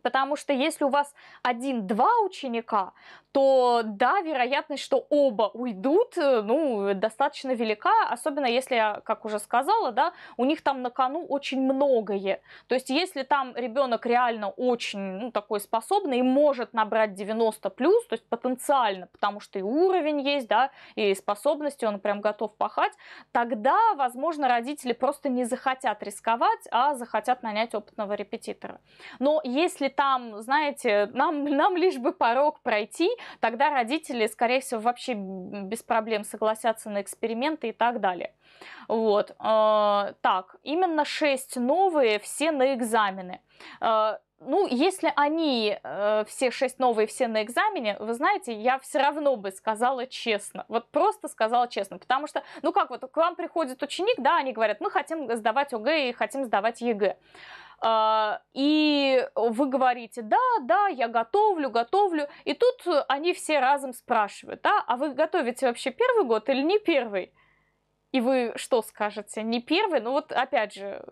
Потому что если у вас один-два ученика, то да, вероятность, что оба уйдут, э, ну, достаточно велика, особенно если, я, как уже сказала, да, у них там на кону очень многое. То есть если там ребенок реально очень ну, такой способный и может набрать 90 плюс, то есть потенциально, потому что и уровень есть, да, и способности, он прям готов пахать, тогда, возможно, родители просто не захотят рисковать, а захотят нанять опытного репетитора. Но если если там, знаете, нам, нам лишь бы порог пройти, тогда родители, скорее всего, вообще без проблем согласятся на эксперименты и так далее. Вот. Э, так, именно 6 новые, все на экзамены. Э, ну, если они э, все шесть новые, все на экзамене, вы знаете, я все равно бы сказала честно. Вот просто сказала честно. Потому что, ну как вот, к вам приходит ученик, да, они говорят, мы хотим сдавать ОГЭ и хотим сдавать ЕГЭ. А, и вы говорите, да, да, я готовлю, готовлю, и тут они все разом спрашивают, да, а вы готовите вообще первый год или не первый? И вы что скажете? Не первый? Ну вот опять же,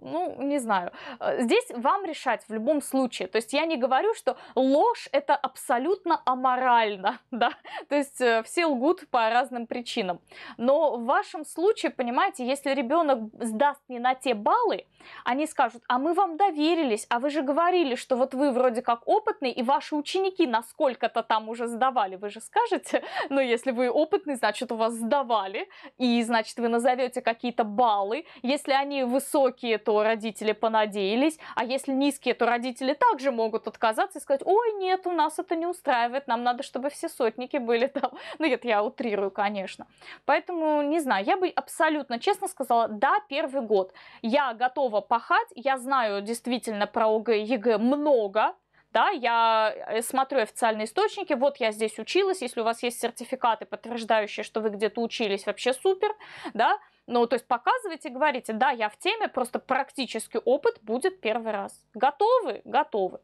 ну не знаю. Э, здесь вам решать в любом случае. То есть я не говорю, что ложь это абсолютно аморально, да. То есть э, все лгут по разным причинам. Но в вашем случае, понимаете, если ребенок сдаст не на те баллы, они скажут, а мы вам доверились, а вы же говорили, что вот вы вроде как опытный, и ваши ученики насколько-то там уже сдавали. Вы же скажете, но «Ну, если вы опытный, значит у вас сдавали, и значит значит, вы назовете какие-то баллы. Если они высокие, то родители понадеялись, а если низкие, то родители также могут отказаться и сказать, ой, нет, у нас это не устраивает, нам надо, чтобы все сотники были там. Ну, нет, я утрирую, конечно. Поэтому, не знаю, я бы абсолютно честно сказала, да, первый год. Я готова пахать, я знаю действительно про ОГЭ ЕГЭ много, да, я э, смотрю официальные источники, вот я здесь училась, если у вас есть сертификаты, подтверждающие, что вы где-то учились, вообще супер, да, ну, то есть показывайте, говорите, да, я в теме, просто практический опыт будет первый раз. Готовы? Готовы.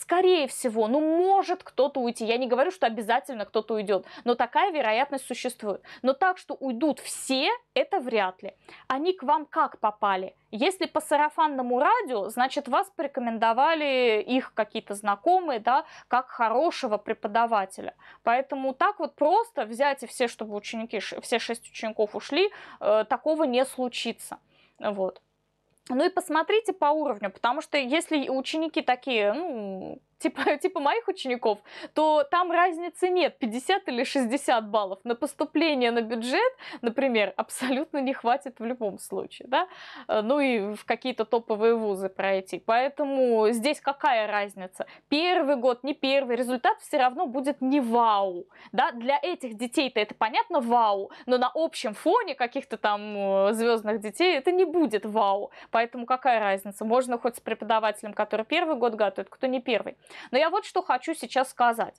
Скорее всего, ну, может кто-то уйти. Я не говорю, что обязательно кто-то уйдет, но такая вероятность существует. Но так, что уйдут все, это вряд ли. Они к вам как попали? Если по сарафанному радио, значит, вас порекомендовали их какие-то знакомые, да, как хорошего преподавателя. Поэтому так вот просто взять и все, чтобы ученики, все шесть учеников ушли, э, такого не случится. Вот. Ну и посмотрите по уровню, потому что если ученики такие, ну, типа, типа моих учеников, то там разницы нет, 50 или 60 баллов. На поступление на бюджет, например, абсолютно не хватит в любом случае, да? Э, ну и в какие-то топовые вузы пройти. Поэтому здесь какая разница? Первый год, не первый, результат все равно будет не вау, да? Для этих детей-то это понятно вау, но на общем фоне каких-то там э, звездных детей это не будет вау. Поэтому какая разница? Можно хоть с преподавателем, который первый год готовит, кто не первый. Но я вот что хочу сейчас сказать.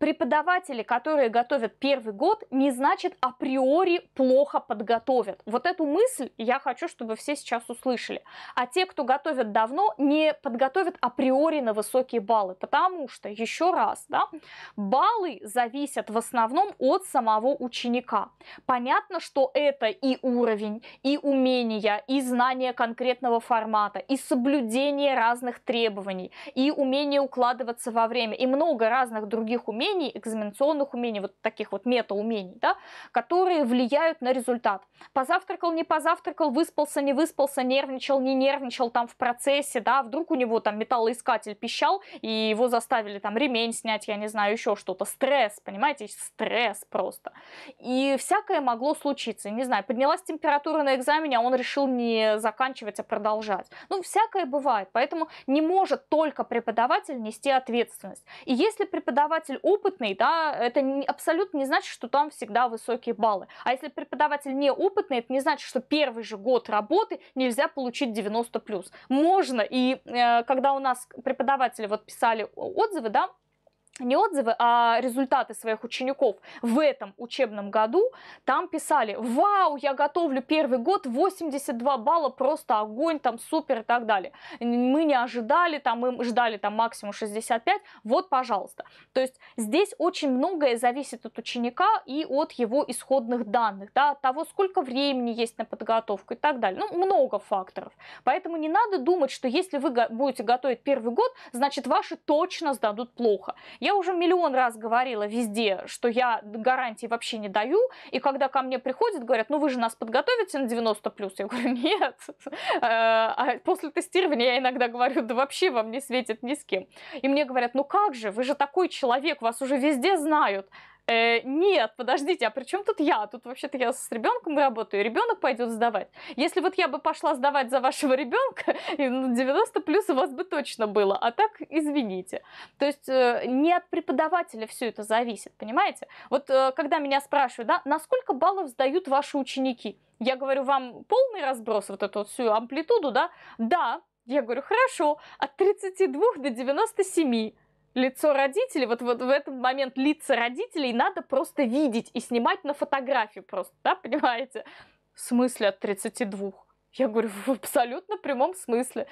Преподаватели, которые готовят первый год, не значит априори плохо подготовят. Вот эту мысль я хочу, чтобы все сейчас услышали. А те, кто готовят давно, не подготовят априори на высокие баллы. Потому что, еще раз, да, баллы зависят в основном от самого ученика. Понятно, что это и уровень, и умения, и знание конкретного формата, и соблюдение разных требований, и умение укладывать вкладываться во время. И много разных других умений, экзаменационных умений, вот таких вот мета-умений, да, которые влияют на результат. Позавтракал, не позавтракал, выспался, не выспался, нервничал, не нервничал там в процессе, да, вдруг у него там металлоискатель пищал, и его заставили там ремень снять, я не знаю, еще что-то. Стресс, понимаете, стресс просто. И всякое могло случиться. Не знаю, поднялась температура на экзамене, а он решил не заканчивать, а продолжать. Ну, всякое бывает. Поэтому не может только преподаватель не нести ответственность. И если преподаватель опытный, да, это абсолютно не значит, что там всегда высокие баллы. А если преподаватель не опытный, это не значит, что первый же год работы нельзя получить 90 плюс. Можно, и э, когда у нас преподаватели вот писали отзывы, да, не отзывы, а результаты своих учеников в этом учебном году, там писали, вау, я готовлю первый год, 82 балла, просто огонь, там супер и так далее. Мы не ожидали, там мы ждали там максимум 65, вот, пожалуйста. То есть здесь очень многое зависит от ученика и от его исходных данных, да, от того, сколько времени есть на подготовку и так далее. Ну, много факторов. Поэтому не надо думать, что если вы будете готовить первый год, значит, ваши точно сдадут плохо. Я уже миллион раз говорила везде, что я гарантии вообще не даю, и когда ко мне приходят, говорят, ну вы же нас подготовите на 90 плюс, я говорю, нет. Э, а после тестирования я иногда говорю, да вообще вам не светит ни с кем. И мне говорят, ну как же, вы же такой человек, вас уже везде знают. Э, нет, подождите, а при чем тут я? Тут вообще-то я с ребенком работаю, ребенок пойдет сдавать. Если вот я бы пошла сдавать за вашего ребенка, 90 ну, плюс у вас бы точно было, а так извините. То есть э, не от преподавателя все это зависит, понимаете? Вот э, когда меня спрашивают, да, на сколько баллов сдают ваши ученики? Я говорю, вам полный разброс, вот эту вот всю амплитуду, да? Да, я говорю, хорошо, от 32 до 97 лицо родителей, вот, вот в этот момент лица родителей надо просто видеть и снимать на фотографию просто, да, понимаете? В смысле от 32? Я говорю, в абсолютно прямом смысле.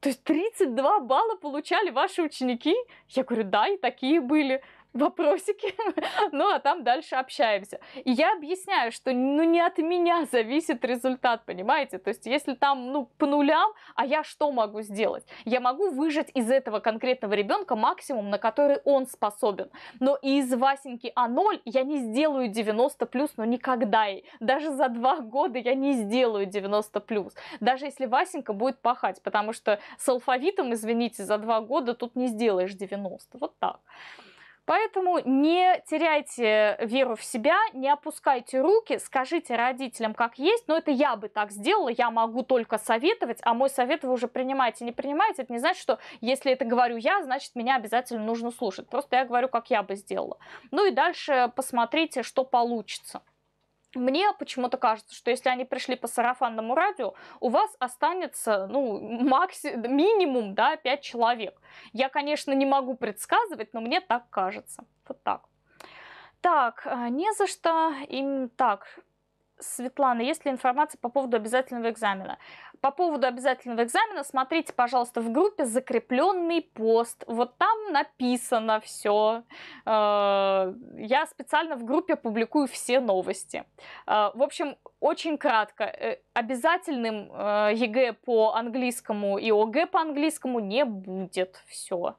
То есть 32 балла получали ваши ученики? Я говорю, да, и такие были вопросики, ну а там дальше общаемся. И я объясняю, что ну не от меня зависит результат, понимаете? То есть если там ну по нулям, а я что могу сделать? Я могу выжать из этого конкретного ребенка максимум, на который он способен. Но и из Васеньки А0 я не сделаю 90 плюс, ну никогда. И даже за два года я не сделаю 90 плюс. Даже если Васенька будет пахать, потому что с алфавитом, извините, за два года тут не сделаешь 90. Вот так. Поэтому не теряйте веру в себя, не опускайте руки, скажите родителям, как есть, но это я бы так сделала, я могу только советовать, а мой совет вы уже принимаете, не принимаете, это не значит, что если это говорю я, значит, меня обязательно нужно слушать. Просто я говорю, как я бы сделала. Ну и дальше посмотрите, что получится мне почему-то кажется, что если они пришли по сарафанному радио, у вас останется, ну, макси... минимум, да, 5 человек. Я, конечно, не могу предсказывать, но мне так кажется. Вот так. Так, э, не за что. Им так, Светлана, есть ли информация по поводу обязательного экзамена? По поводу обязательного экзамена смотрите, пожалуйста, в группе закрепленный пост. Вот там написано все. Э, я специально в группе публикую все новости. Э, в общем, очень кратко. Э, обязательным ЕГЭ по английскому и ОГЭ по английскому не будет. Все.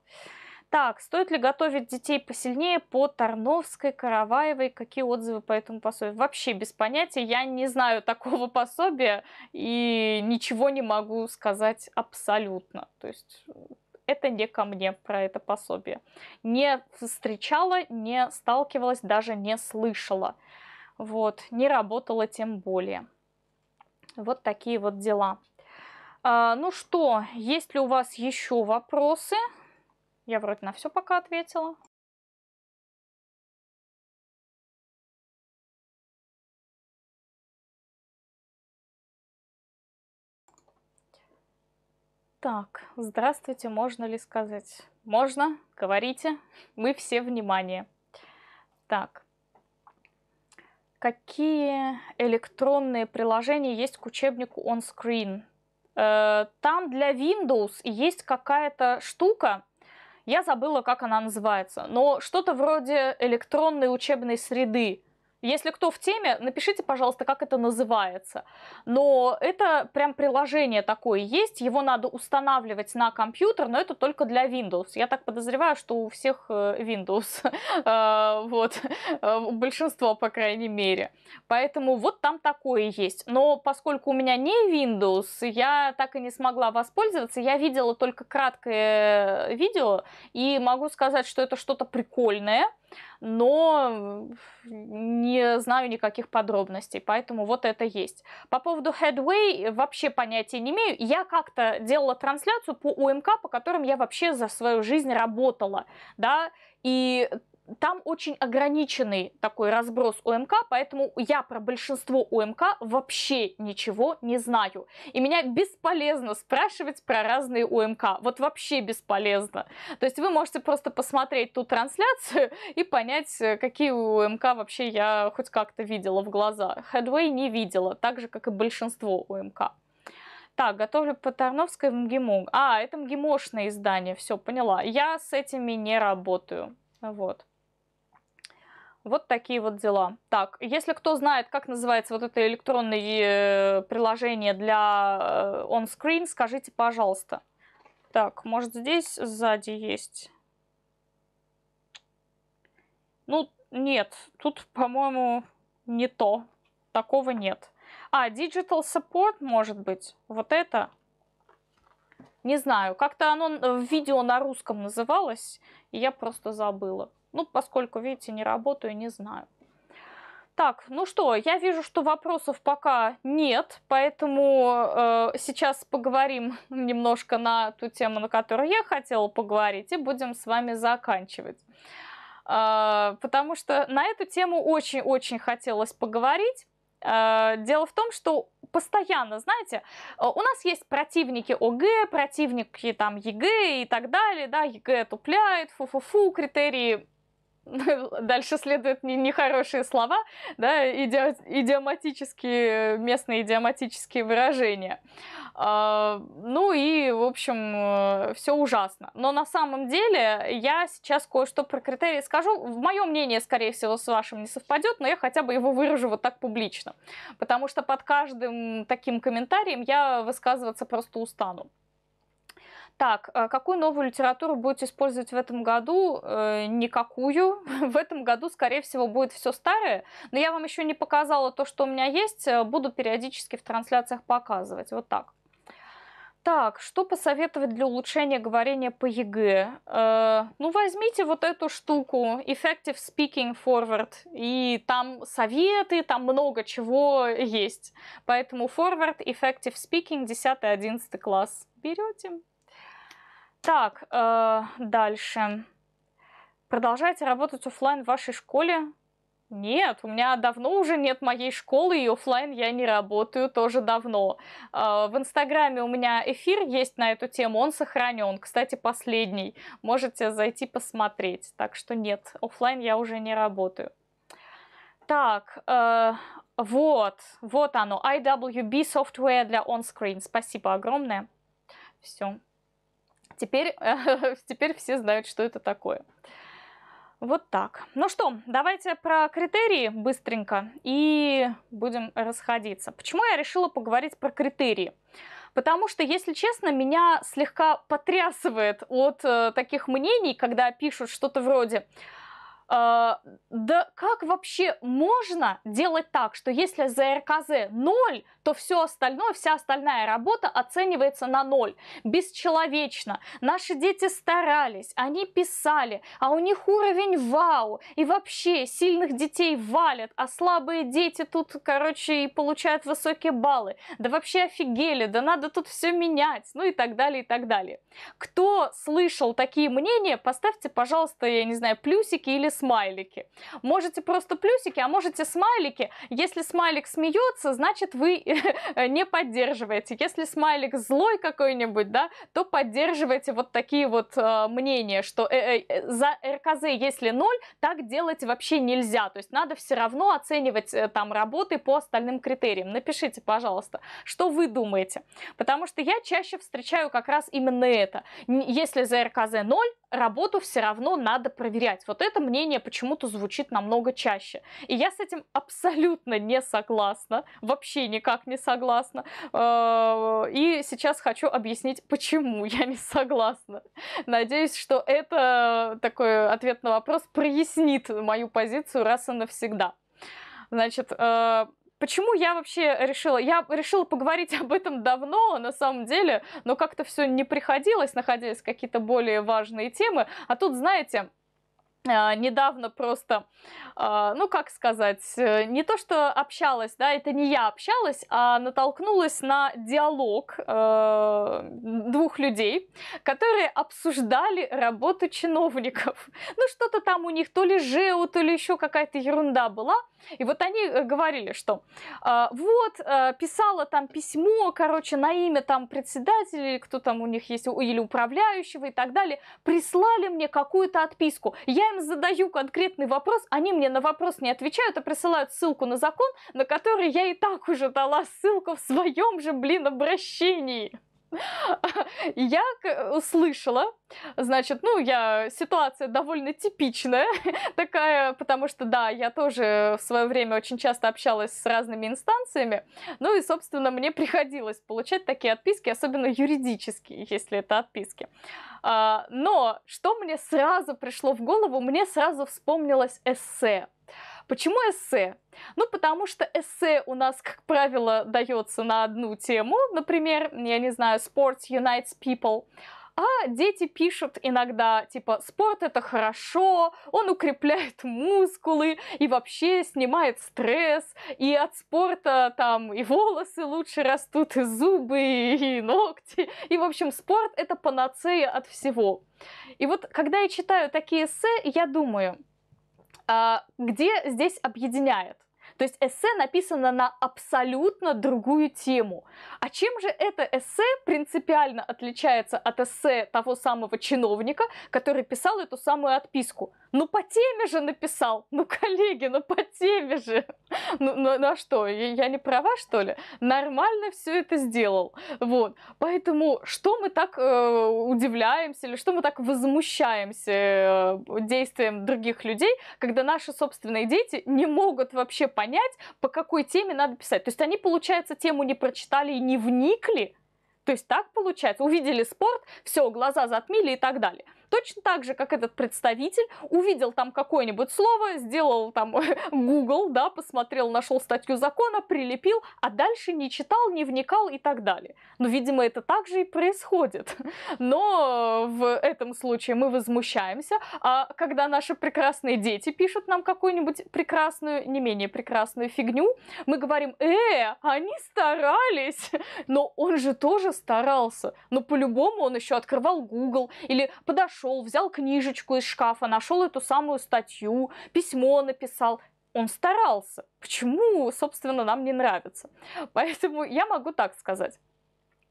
Так, стоит ли готовить детей посильнее по Тарновской, Караваевой? Какие отзывы по этому пособию? Вообще без понятия. Я не знаю такого пособия и ничего не могу сказать абсолютно. То есть это не ко мне про это пособие. Не встречала, не сталкивалась, даже не слышала. Вот, не работала тем более. Вот такие вот дела. А, ну что, есть ли у вас еще вопросы? Я вроде на все пока ответила. Так, здравствуйте, можно ли сказать? Можно, говорите, мы все внимание. Так, какие электронные приложения есть к учебнику OnScreen? Э, там для Windows есть какая-то штука, я забыла, как она называется, но что-то вроде электронной учебной среды, если кто в теме, напишите, пожалуйста, как это называется. Но это прям приложение такое есть, его надо устанавливать на компьютер, но это только для Windows. Я так подозреваю, что у всех э, Windows, э, вот, э, большинство, по крайней мере. Поэтому вот там такое есть. Но поскольку у меня не Windows, я так и не смогла воспользоваться. Я видела только краткое видео и могу сказать, что это что-то прикольное, но не не знаю никаких подробностей, поэтому вот это есть. По поводу Headway вообще понятия не имею. Я как-то делала трансляцию по УМК, по которым я вообще за свою жизнь работала, да, и там очень ограниченный такой разброс ОМК, поэтому я про большинство ОМК вообще ничего не знаю. И меня бесполезно спрашивать про разные ОМК. Вот вообще бесполезно. То есть вы можете просто посмотреть ту трансляцию и понять, э, какие ОМК вообще я хоть как-то видела в глаза. Хедвей не видела, так же, как и большинство ОМК. Так, готовлю по Тарновской в МГИМО. А, это МГИМОшное издание, все, поняла. Я с этими не работаю. Вот. Вот такие вот дела. Так, если кто знает, как называется вот это электронное э, приложение для э, on-screen, скажите, пожалуйста. Так, может здесь сзади есть? Ну, нет, тут, по-моему, не то. Такого нет. А, Digital Support, может быть, вот это? Не знаю, как-то оно э, в видео на русском называлось, и я просто забыла. Ну, поскольку, видите, не работаю, не знаю. Так, ну что, я вижу, что вопросов пока нет, поэтому э, сейчас поговорим немножко на ту тему, на которую я хотела поговорить, и будем с вами заканчивать. Э, потому что на эту тему очень-очень хотелось поговорить. Э, дело в том, что постоянно, знаете, э, у нас есть противники ОГЭ, противники там ЕГЭ и так далее, да, ЕГЭ тупляет, фу-фу-фу, критерии дальше следуют нехорошие слова, да, иди, идиоматические, э, местные идиоматические выражения. А, ну и, в общем, э, все ужасно. Но на самом деле я сейчас кое-что про критерии скажу. В мое мнение, скорее всего, с вашим не совпадет, но я хотя бы его выражу вот так публично. Потому что под каждым таким комментарием я высказываться просто устану. Так, э, какую новую литературу будете использовать в этом году? Э, никакую. В этом году, скорее всего, будет все старое. Но я вам еще не показала то, что у меня есть. Э, буду периодически в трансляциях показывать. Вот так. Так, что посоветовать для улучшения говорения по ЕГЭ? Э, ну, возьмите вот эту штуку Effective Speaking Forward, и там советы, там много чего есть. Поэтому Forward, Effective Speaking, 10-11 класс. Берете. Так, э, дальше. Продолжаете работать офлайн в вашей школе? Нет, у меня давно уже нет моей школы, и офлайн я не работаю тоже давно. Э, в Инстаграме у меня эфир есть на эту тему, он сохранен, кстати, последний. Можете зайти посмотреть. Так что нет, офлайн я уже не работаю. Так, э, вот, вот оно, IWB Software для on-screen. Спасибо огромное. Все. Теперь, теперь все знают, что это такое. Вот так. Ну что, давайте про критерии быстренько и будем расходиться. Почему я решила поговорить про критерии? Потому что, если честно, меня слегка потрясывает от э, таких мнений, когда пишут что-то вроде э, да как вообще можно делать так, что если ЗРКЗ 0, то все остальное, вся остальная работа оценивается на ноль. Бесчеловечно. Наши дети старались, они писали, а у них уровень вау. И вообще сильных детей валят, а слабые дети тут, короче, и получают высокие баллы. Да вообще офигели, да надо тут все менять, ну и так далее, и так далее. Кто слышал такие мнения, поставьте, пожалуйста, я не знаю, плюсики или смайлики. Можете просто плюсики, а можете смайлики. Если смайлик смеется, значит вы не поддерживаете. Если смайлик злой какой-нибудь, да, то поддерживайте вот такие вот э, мнения, что э, э, э за РКЗ, если ноль, так делать вообще нельзя. То есть надо все равно оценивать э, там работы по остальным критериям. Напишите, пожалуйста, что вы думаете. Потому что я чаще встречаю как раз именно это. Если за РКЗ ноль, работу все равно надо проверять. Вот это мнение почему-то звучит намного чаще. И я с этим абсолютно не согласна, вообще никак не согласна. Э, и сейчас хочу объяснить, почему я не согласна. Надеюсь, что это такой ответ на вопрос прояснит мою позицию раз и навсегда. Значит, э, почему я вообще решила? Я решила поговорить об этом давно, на самом деле, но как-то все не приходилось, находясь какие-то более важные темы. А тут, знаете, а, недавно просто, а, ну как сказать, э, не то что общалась, да, это не я общалась, а натолкнулась на диалог э, двух людей, которые обсуждали работу чиновников. Ну что-то там у них, то ли ЖЭУ, то ли еще какая-то ерунда была. И вот они э, говорили, что а, вот, писала там письмо, короче, на имя там председателя, кто там у них есть, или управляющего и так далее, прислали мне какую-то отписку. Я им им задаю конкретный вопрос, они мне на вопрос не отвечают, а присылают ссылку на закон, на который я и так уже дала ссылку в своем же, блин, обращении. Я услышала, значит, ну, я, ситуация довольно типичная такая, потому что, да, я тоже в свое время очень часто общалась с разными инстанциями, ну и, собственно, мне приходилось получать такие отписки, особенно юридические, если это отписки. А, но что мне сразу пришло в голову? Мне сразу вспомнилось эссе. Почему эссе? Ну, потому что эссе у нас, как правило, дается на одну тему, например, я не знаю, «Sports unites people», а дети пишут иногда, типа, спорт это хорошо, он укрепляет мускулы и вообще снимает стресс, и от спорта там и волосы лучше растут, и зубы, и ногти. И, в общем, спорт это панацея от всего. И вот, когда я читаю такие эссе, я думаю – а, где здесь объединяет? То есть эссе написано на абсолютно другую тему. А чем же это эссе принципиально отличается от эссе того самого чиновника, который писал эту самую отписку? Ну по теме же написал, ну коллеги, ну по теме же. Ну, ну, ну а что, я не права что ли? Нормально все это сделал. Вот. Поэтому что мы так э, удивляемся или что мы так возмущаемся э, действием других людей, когда наши собственные дети не могут вообще понять, понять, по какой теме надо писать. То есть они, получается, тему не прочитали и не вникли. То есть так получается. Увидели спорт, все, глаза затмили и так далее точно так же, как этот представитель, увидел там какое-нибудь слово, сделал там Google, да, посмотрел, нашел статью закона, прилепил, а дальше не читал, не вникал и так далее. Но, ну, видимо, это также и происходит. Но в этом случае мы возмущаемся, а когда наши прекрасные дети пишут нам какую-нибудь прекрасную, не менее прекрасную фигню, мы говорим, э, они старались, но он же тоже старался, но по-любому он еще открывал Google или подошел пошел, взял книжечку из шкафа, нашел эту самую статью, письмо написал. Он старался. Почему, собственно, нам не нравится? Поэтому я могу так сказать.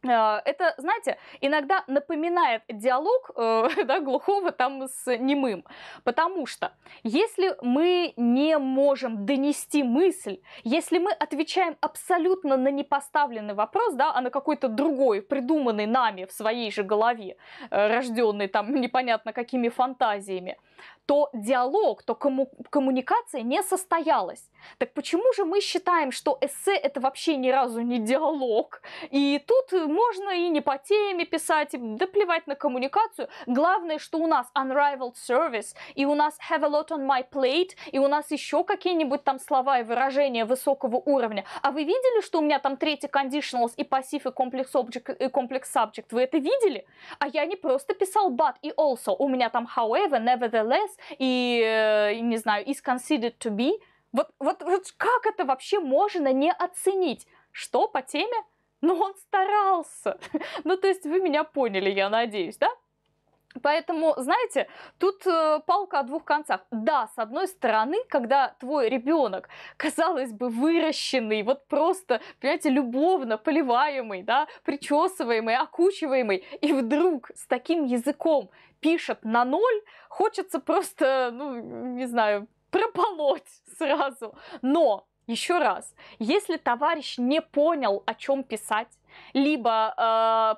А, это, знаете, иногда напоминает диалог э, да, глухого там с немым. Потому что если мы не можем донести мысль, если мы отвечаем абсолютно на непоставленный вопрос, да, а на какой-то другой, придуманный нами в своей же голове, э, рожденный там непонятно какими фантазиями, то диалог, то комму- коммуникация не состоялась. Так почему же мы считаем, что эссе это вообще ни разу не диалог? И тут можно и не по теме писать, и да плевать на коммуникацию. Главное, что у нас unrivaled service, и у нас have a lot on my plate, и у нас еще какие-нибудь там слова и выражения высокого уровня. А вы видели, что у меня там третий conditionals и пассив и комплекс object, и комплекс subject? Вы это видели? А я не просто писал but и also. У меня там however, nevertheless, и, э, не знаю, is considered to be. Вот, вот, вот как это вообще можно не оценить? Что по теме? Но ну, он старался. ну, то есть вы меня поняли, я надеюсь, да? Поэтому, знаете, тут э, палка о двух концах. Да, с одной стороны, когда твой ребенок, казалось бы, выращенный, вот просто, понимаете, любовно поливаемый, да, причесываемый, окучиваемый, и вдруг с таким языком пишет на ноль, хочется просто, ну, не знаю, прополоть сразу. Но еще раз, если товарищ не понял, о чем писать, либо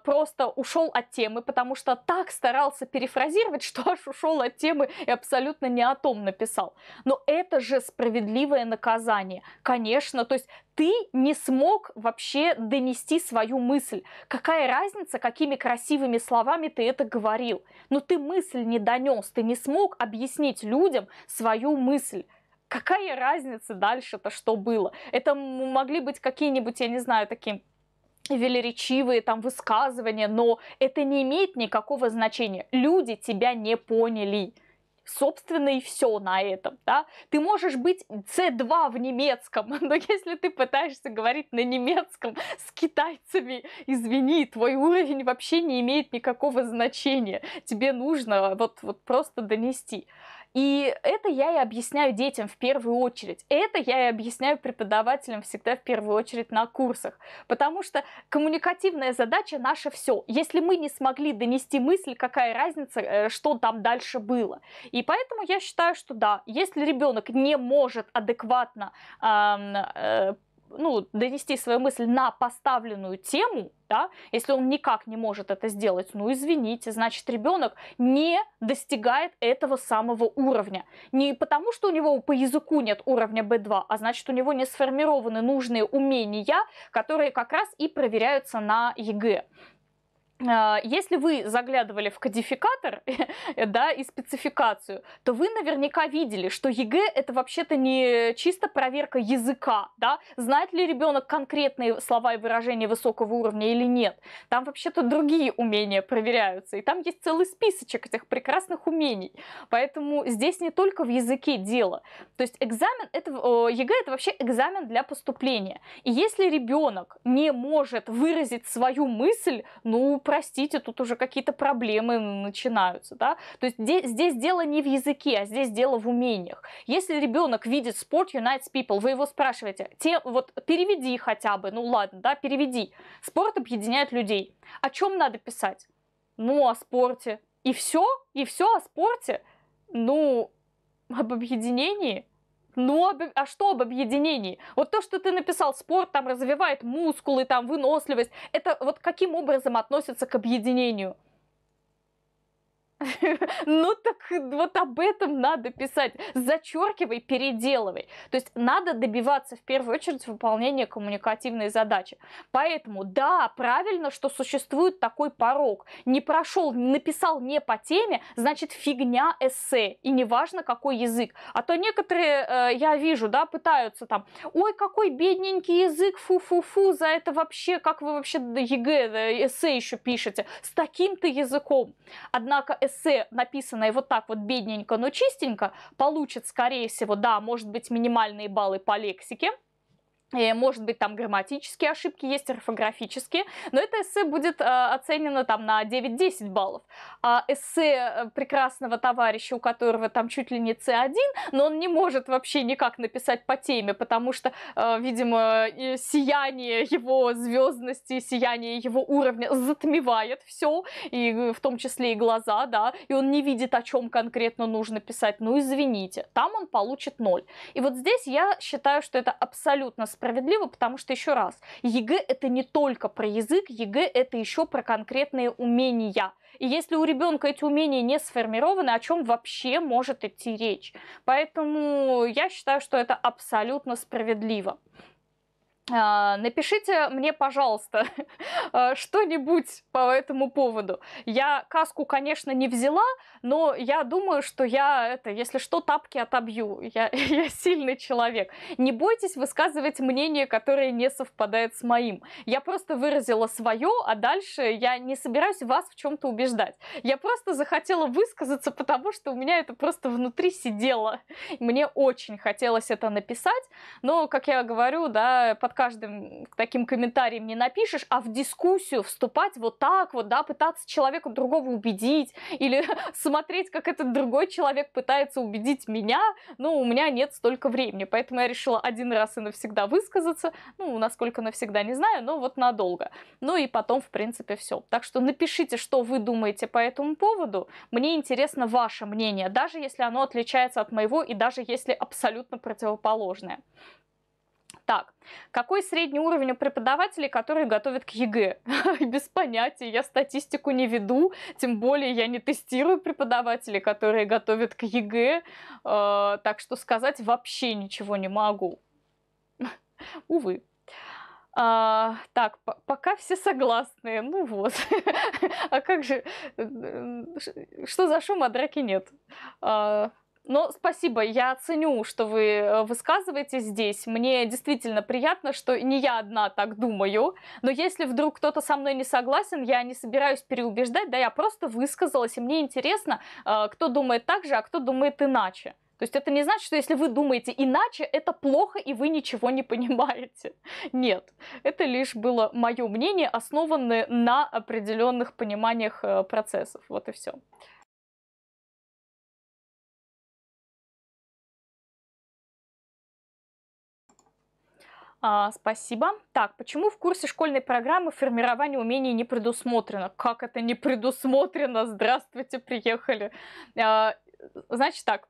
э, просто ушел от темы, потому что так старался перефразировать, что аж ушел от темы и абсолютно не о том написал. Но это же справедливое наказание, конечно. То есть ты не смог вообще донести свою мысль. Какая разница, какими красивыми словами ты это говорил? Но ты мысль не донес, ты не смог объяснить людям свою мысль какая разница дальше-то, что было? Это могли быть какие-нибудь, я не знаю, такие велеречивые там высказывания, но это не имеет никакого значения. Люди тебя не поняли собственно, и все на этом, да. Ты можешь быть C2 в немецком, но если ты пытаешься говорить на немецком с китайцами, извини, твой уровень вообще не имеет никакого значения. Тебе нужно вот, вот просто донести. И это я и объясняю детям в первую очередь. Это я и объясняю преподавателям всегда в первую очередь на курсах. Потому что коммуникативная задача наша все. Если мы не смогли донести мысль, какая разница, э, что там дальше было. И поэтому я считаю, что да, если ребенок не может адекватно э, э, ну, донести свою мысль на поставленную тему, да, если он никак не может это сделать, ну извините, значит ребенок не достигает этого самого уровня. Не потому, что у него по языку нет уровня B2, а значит у него не сформированы нужные умения, которые как раз и проверяются на ЕГЭ. А, если вы заглядывали в кодификатор да, и спецификацию, то вы наверняка видели, что ЕГЭ это вообще-то не чисто проверка языка, да, знает ли ребенок конкретные слова и выражения высокого уровня или нет. Там вообще-то другие умения проверяются, и там есть целый списочек этих прекрасных умений. Поэтому здесь не только в языке дело. То есть экзамен, это, э, ЕГЭ это вообще экзамен для поступления. И если ребенок не может выразить свою мысль, ну, простите, тут уже какие-то проблемы начинаются, да. То есть здесь, здесь дело не в языке, а здесь дело в умениях. Если ребенок видит спорт unites people, вы его спрашиваете, те, вот переведи хотя бы, ну ладно, да, переведи. Спорт объединяет людей. О чем надо писать? Ну, о спорте. И все, и все о спорте. Ну, об объединении – но ну, об... а что об объединении? Вот то, что ты написал, спорт там развивает мускулы, там выносливость, это вот каким образом относится к объединению? Ну так вот об этом надо писать. Зачеркивай, переделывай. То есть надо добиваться в первую очередь выполнения коммуникативной задачи. Поэтому да, правильно, что существует такой порог. Не прошел, написал не по теме, значит фигня эссе. И неважно какой язык. А то некоторые, э, я вижу, да, пытаются там, ой, какой бедненький язык, фу-фу-фу, за это вообще, как вы вообще ЕГЭ, эссе еще пишете, с таким-то языком. Однако эссе, написанное вот так вот бедненько, но чистенько, получит, скорее всего, да, может быть, минимальные баллы по лексике – Э, может быть, там грамматические ошибки есть, орфографические, но это эссе будет э, оценено там на 9-10 баллов. А эссе э, прекрасного товарища, у которого там чуть ли не С 1 но он не может вообще никак написать по теме, потому что, э, видимо, сияние его звездности, сияние его уровня затмевает все, и э, в том числе и глаза, да, и он не видит, о чем конкретно нужно писать, ну извините, там он получит ноль. И вот здесь я считаю, что это абсолютно справедливо, потому что, еще раз, ЕГЭ это не только про язык, ЕГЭ это еще про конкретные умения. И если у ребенка эти умения не сформированы, о чем вообще может идти речь? Поэтому я считаю, что это абсолютно справедливо. А, напишите мне, пожалуйста, а, что-нибудь по этому поводу. Я каску, конечно, не взяла, но я думаю, что я, это, если что, тапки отобью. Я, я сильный человек. Не бойтесь высказывать мнение, которое не совпадает с моим. Я просто выразила свое, а дальше я не собираюсь вас в чем-то убеждать. Я просто захотела высказаться, потому что у меня это просто внутри сидело. Мне очень хотелось это написать, но, как я говорю, да, под каждым таким комментарием не напишешь, а в дискуссию вступать вот так вот, да, пытаться человека другого убедить или смотреть, как этот другой человек пытается убедить меня, ну, у меня нет столько времени, поэтому я решила один раз и навсегда высказаться, ну, насколько навсегда не знаю, но вот надолго. Ну и потом, в принципе, все. Так что напишите, что вы думаете по этому поводу, мне интересно ваше мнение, даже если оно отличается от моего и даже если абсолютно противоположное. Так, какой средний уровень у преподавателей, которые готовят к ЕГЭ? Без понятия, я статистику не веду, тем более я не тестирую преподавателей, которые готовят к ЕГЭ, э, так что сказать вообще ничего не могу. Увы. А, так, пока все согласны. Ну вот. а как же... Э, э, что за шум, а драки нет? А, но спасибо, я ценю, что вы э, высказываете здесь. Мне действительно приятно, что не я одна так думаю. Но если вдруг кто-то со мной не согласен, я не собираюсь переубеждать, да, я просто высказалась, и мне интересно, э, кто думает так же, а кто думает иначе. То есть это не значит, что если вы думаете иначе, это плохо и вы ничего не понимаете. Нет, это лишь было мое мнение, основанное на определенных пониманиях э, процессов. Вот и все. А, спасибо. Так, почему в курсе школьной программы формирование умений не предусмотрено? Как это не предусмотрено? Здравствуйте, приехали. А, значит так,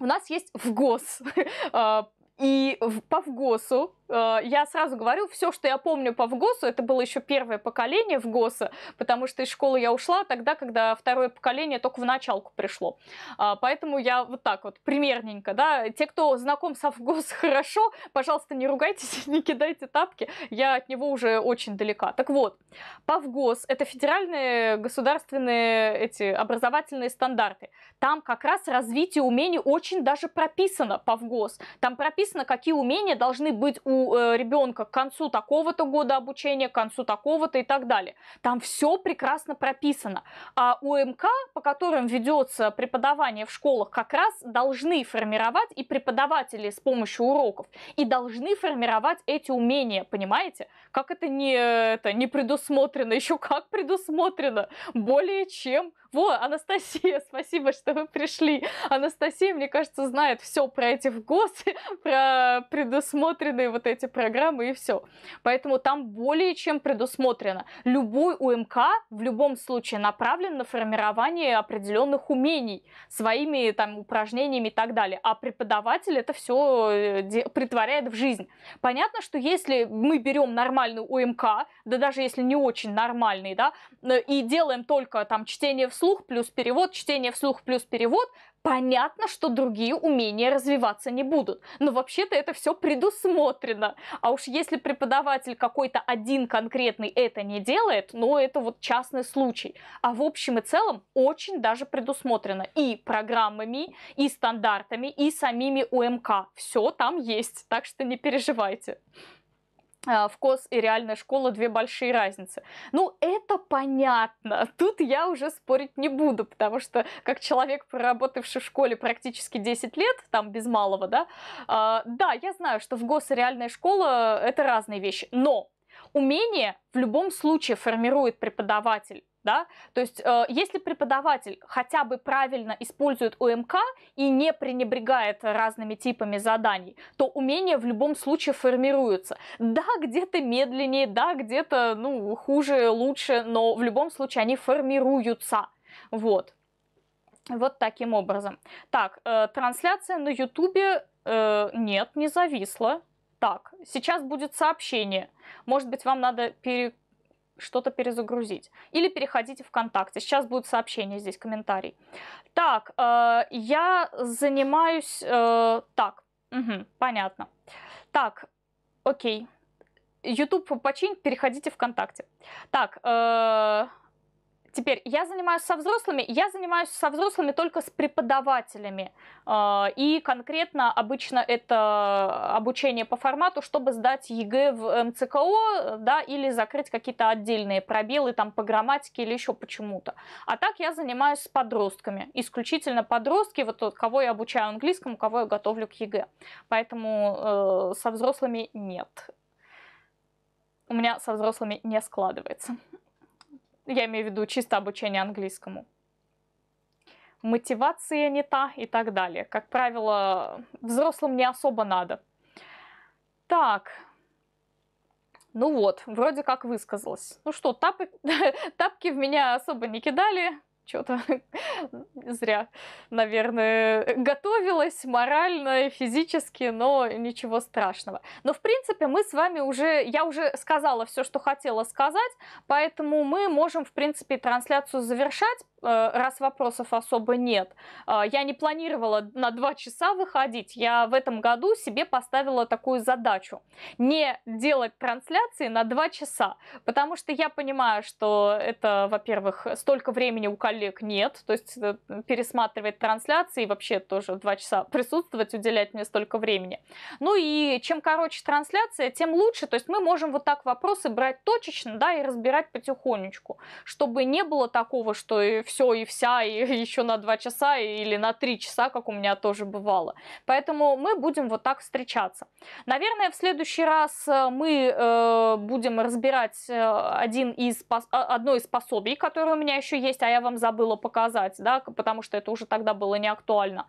у нас есть в ГОС а, и по ВГОСу Э, я сразу говорю, все, что я помню по ВГОСу, это было еще первое поколение ВГОСа, потому что из школы я ушла тогда, когда второе поколение только в началку пришло. А, поэтому я вот так вот, примерненько, да. Те, кто знаком со ВГОС хорошо, пожалуйста, не ругайтесь, не кидайте тапки, я от него уже очень далека. Так вот, по ВГОС это федеральные государственные эти образовательные стандарты. Там как раз развитие умений очень даже прописано по ВГОС. Там прописано, какие умения должны быть у Э, ребенка к концу такого-то года обучения, к концу такого-то и так далее. Там все прекрасно прописано. А УМК, по которым ведется преподавание в школах, как раз должны формировать и преподаватели с помощью уроков, и должны формировать эти умения, понимаете? Как это не, э, это не предусмотрено, еще как предусмотрено, более чем во, Анастасия, спасибо, что вы пришли. Анастасия, мне кажется, знает все про эти ВГОСы, про предусмотренные вот эти программы и все. Поэтому там более чем предусмотрено. Любой УМК в любом случае направлен на формирование определенных умений своими там упражнениями и так далее. А преподаватель это все э, притворяет в жизнь. Понятно, что если мы берем нормальную УМК, да даже если не очень нормальный, да, э, и делаем только там чтение в вслух плюс перевод, чтение вслух плюс перевод, понятно, что другие умения развиваться не будут. Но вообще-то это все предусмотрено. А уж если преподаватель какой-то один конкретный это не делает, ну это вот частный случай. А в общем и целом очень даже предусмотрено и программами, и стандартами, и самими УМК. Все там есть, так что не переживайте. А, в КОС и реальная школа две большие разницы. Ну, это понятно. Тут я уже спорить не буду, потому что как человек, проработавший в школе практически 10 лет, там без малого, да, э, да, я знаю, что в ГОС и реальная школа это разные вещи, но Умение в любом случае формирует преподаватель да? То есть, э, если преподаватель хотя бы правильно использует ОМК и не пренебрегает разными типами заданий, то умения в любом случае формируются. Да, где-то медленнее, да, где-то ну, хуже, лучше, но в любом случае они формируются. Вот. Вот таким образом. Так, э, трансляция на Ютубе э, нет, не зависла. Так, сейчас будет сообщение. Может быть, вам надо переключить что-то перезагрузить. Или переходите в ВКонтакте. Сейчас будут сообщения, здесь комментарий. Так, э, я занимаюсь... Э, так, угу, понятно. Так, окей. YouTube починь, переходите в ВКонтакте. Так, э, Теперь, я занимаюсь со взрослыми, я занимаюсь со взрослыми только с преподавателями. А, и конкретно обычно это обучение по формату, чтобы сдать ЕГЭ в МЦКО, да, или закрыть какие-то отдельные пробелы там по грамматике или еще почему-то. А так я занимаюсь с подростками, исключительно подростки, вот кого я обучаю английскому, кого я готовлю к ЕГЭ. Поэтому э, со взрослыми нет. У меня со взрослыми не складывается я имею в виду чисто обучение английскому, мотивация не та и так далее. Как правило, взрослым не особо надо. Так, ну вот, вроде как высказалась. Ну что, тапы, тапки в меня особо не кидали, что-то зря, наверное, готовилась морально, физически, но ничего страшного. Но, в принципе, мы с вами уже, я уже сказала все, что хотела сказать, поэтому мы можем, в принципе, трансляцию завершать, э, раз вопросов особо нет. Э, я не планировала на два часа выходить, я в этом году себе поставила такую задачу. Не делать трансляции на два часа, потому что я понимаю, что это, во-первых, столько времени у коллег коллег нет. То есть э, пересматривать трансляции и вообще тоже два часа присутствовать, уделять мне столько времени. Ну и чем короче трансляция, тем лучше. То есть мы можем вот так вопросы брать точечно, да, и разбирать потихонечку, чтобы не было такого, что и все, и вся, и еще на два часа или на три часа, как у меня тоже бывало. Поэтому мы будем вот так встречаться. Наверное, в следующий раз э, мы э, будем разбирать э, один из, одно из пособий, которое у меня еще есть, а я вам за забыла показать, да, потому что это уже тогда было не актуально.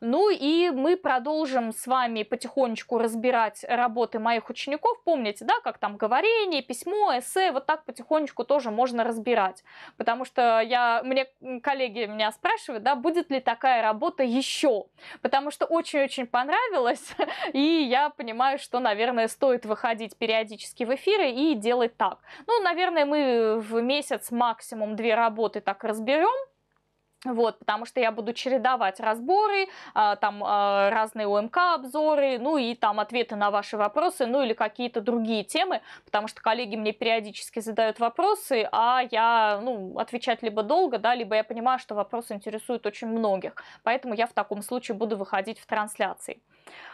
Ну и мы продолжим с вами потихонечку разбирать работы моих учеников. Помните, да, как там говорение, письмо, эссе, вот так потихонечку тоже можно разбирать. Потому что я, мне коллеги меня спрашивают, да, будет ли такая работа еще. Потому что очень-очень понравилось, и я понимаю, что, наверное, стоит выходить периодически в эфиры и делать так. Ну, наверное, мы в месяц максимум две работы так разбираем, разберем. Вот, потому что я буду чередовать разборы, а, там а, разные ОМК-обзоры, ну и там ответы на ваши вопросы, ну или какие-то другие темы, потому что коллеги мне периодически задают вопросы, а я, ну, отвечать либо долго, да, либо я понимаю, что вопросы интересуют очень многих, поэтому я в таком случае буду выходить в трансляции.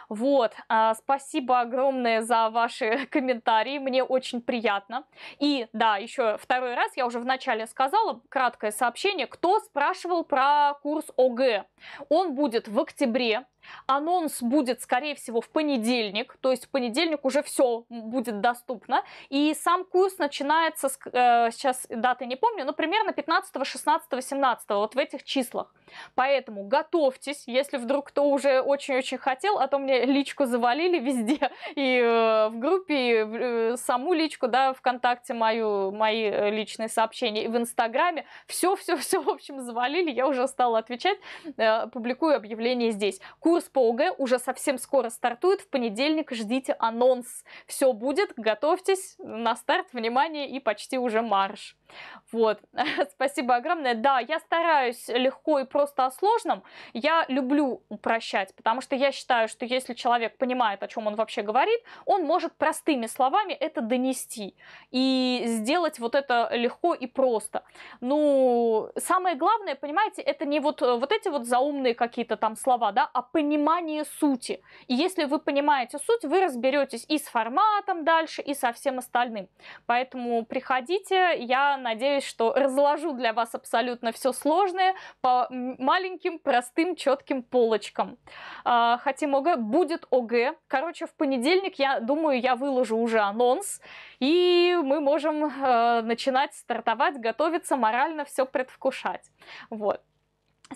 Вот, а, спасибо огромное за ваши комментарии, мне очень приятно. И да, еще второй раз, я уже вначале сказала, краткое сообщение, кто спрашивал про курс ОГЭ. Он будет в октябре, Анонс будет, скорее всего, в понедельник, то есть в понедельник уже все будет доступно. И сам курс начинается, с, э, сейчас даты не помню, но примерно 15, 16, 17, вот в этих числах. Поэтому готовьтесь, если вдруг кто уже очень-очень хотел, а то мне личку завалили везде, и э, в группе, и э, саму личку, да, ВКонтакте мою, мои э, личные сообщения, и в Инстаграме, все-все-все, в общем, завалили, я уже стала отвечать, э, публикую объявление здесь. Курс по ОГЭ уже совсем скоро стартует, в понедельник ждите анонс, все будет, готовьтесь, на старт, внимание, и почти уже марш. Вот, спасибо огромное. Да, я стараюсь легко и просто о сложном. Я люблю упрощать, потому что я считаю, что если если человек понимает, о чем он вообще говорит, он может простыми словами это донести и сделать вот это легко и просто. Ну, самое главное, понимаете, это не вот, э, вот эти вот заумные какие-то там слова, да, а понимание сути. И если вы понимаете суть, вы разберетесь и с форматом дальше, и со всем остальным. Поэтому приходите, я надеюсь, что разложу для вас абсолютно все сложное по маленьким, простым, четким полочкам. А, хотим много будет ОГ. Короче, в понедельник, я думаю, я выложу уже анонс, и мы можем э, начинать стартовать, готовиться, морально все предвкушать. Вот.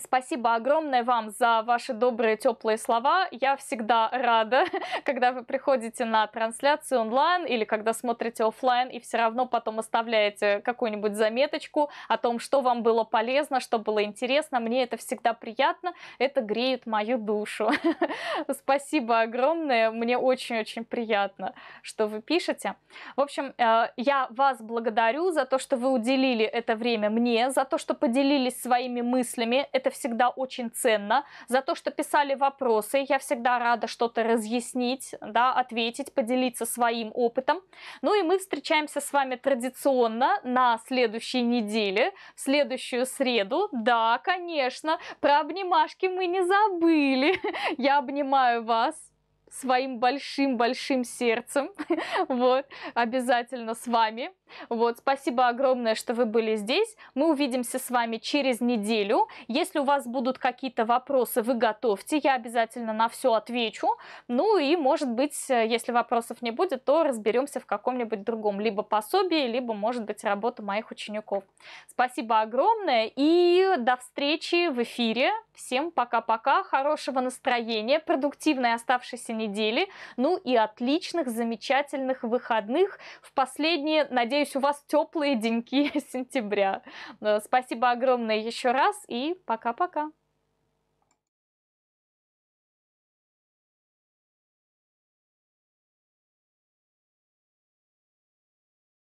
Спасибо огромное вам за ваши добрые, теплые слова. Я всегда рада, когда вы приходите на трансляцию онлайн или когда смотрите офлайн и все равно потом оставляете какую-нибудь заметочку о том, что вам было полезно, что было интересно. Мне это всегда приятно, это греет мою душу. Спасибо огромное, мне очень-очень приятно, что вы пишете. В общем, э, я вас благодарю за то, что вы уделили это время мне, за то, что поделились своими мыслями это всегда очень ценно. За то, что писали вопросы, я всегда рада что-то разъяснить, да, ответить, поделиться своим опытом. Ну и мы встречаемся с вами традиционно на следующей неделе, в следующую среду. Да, конечно, про обнимашки мы не забыли. Я обнимаю вас своим большим-большим сердцем, вот, обязательно с вами. Вот, спасибо огромное, что вы были здесь. Мы увидимся с вами через неделю. Если у вас будут какие-то вопросы, вы готовьте, я обязательно на все отвечу. Ну и, может быть, если вопросов не будет, то разберемся в каком-нибудь другом, либо пособии, либо, может быть, работу моих учеников. Спасибо огромное и до встречи в эфире. Всем пока-пока, хорошего настроения, продуктивной оставшейся недели недели. Ну и отличных, замечательных выходных в последние, надеюсь, у вас теплые деньки сентября. Э, спасибо огромное еще раз и пока-пока.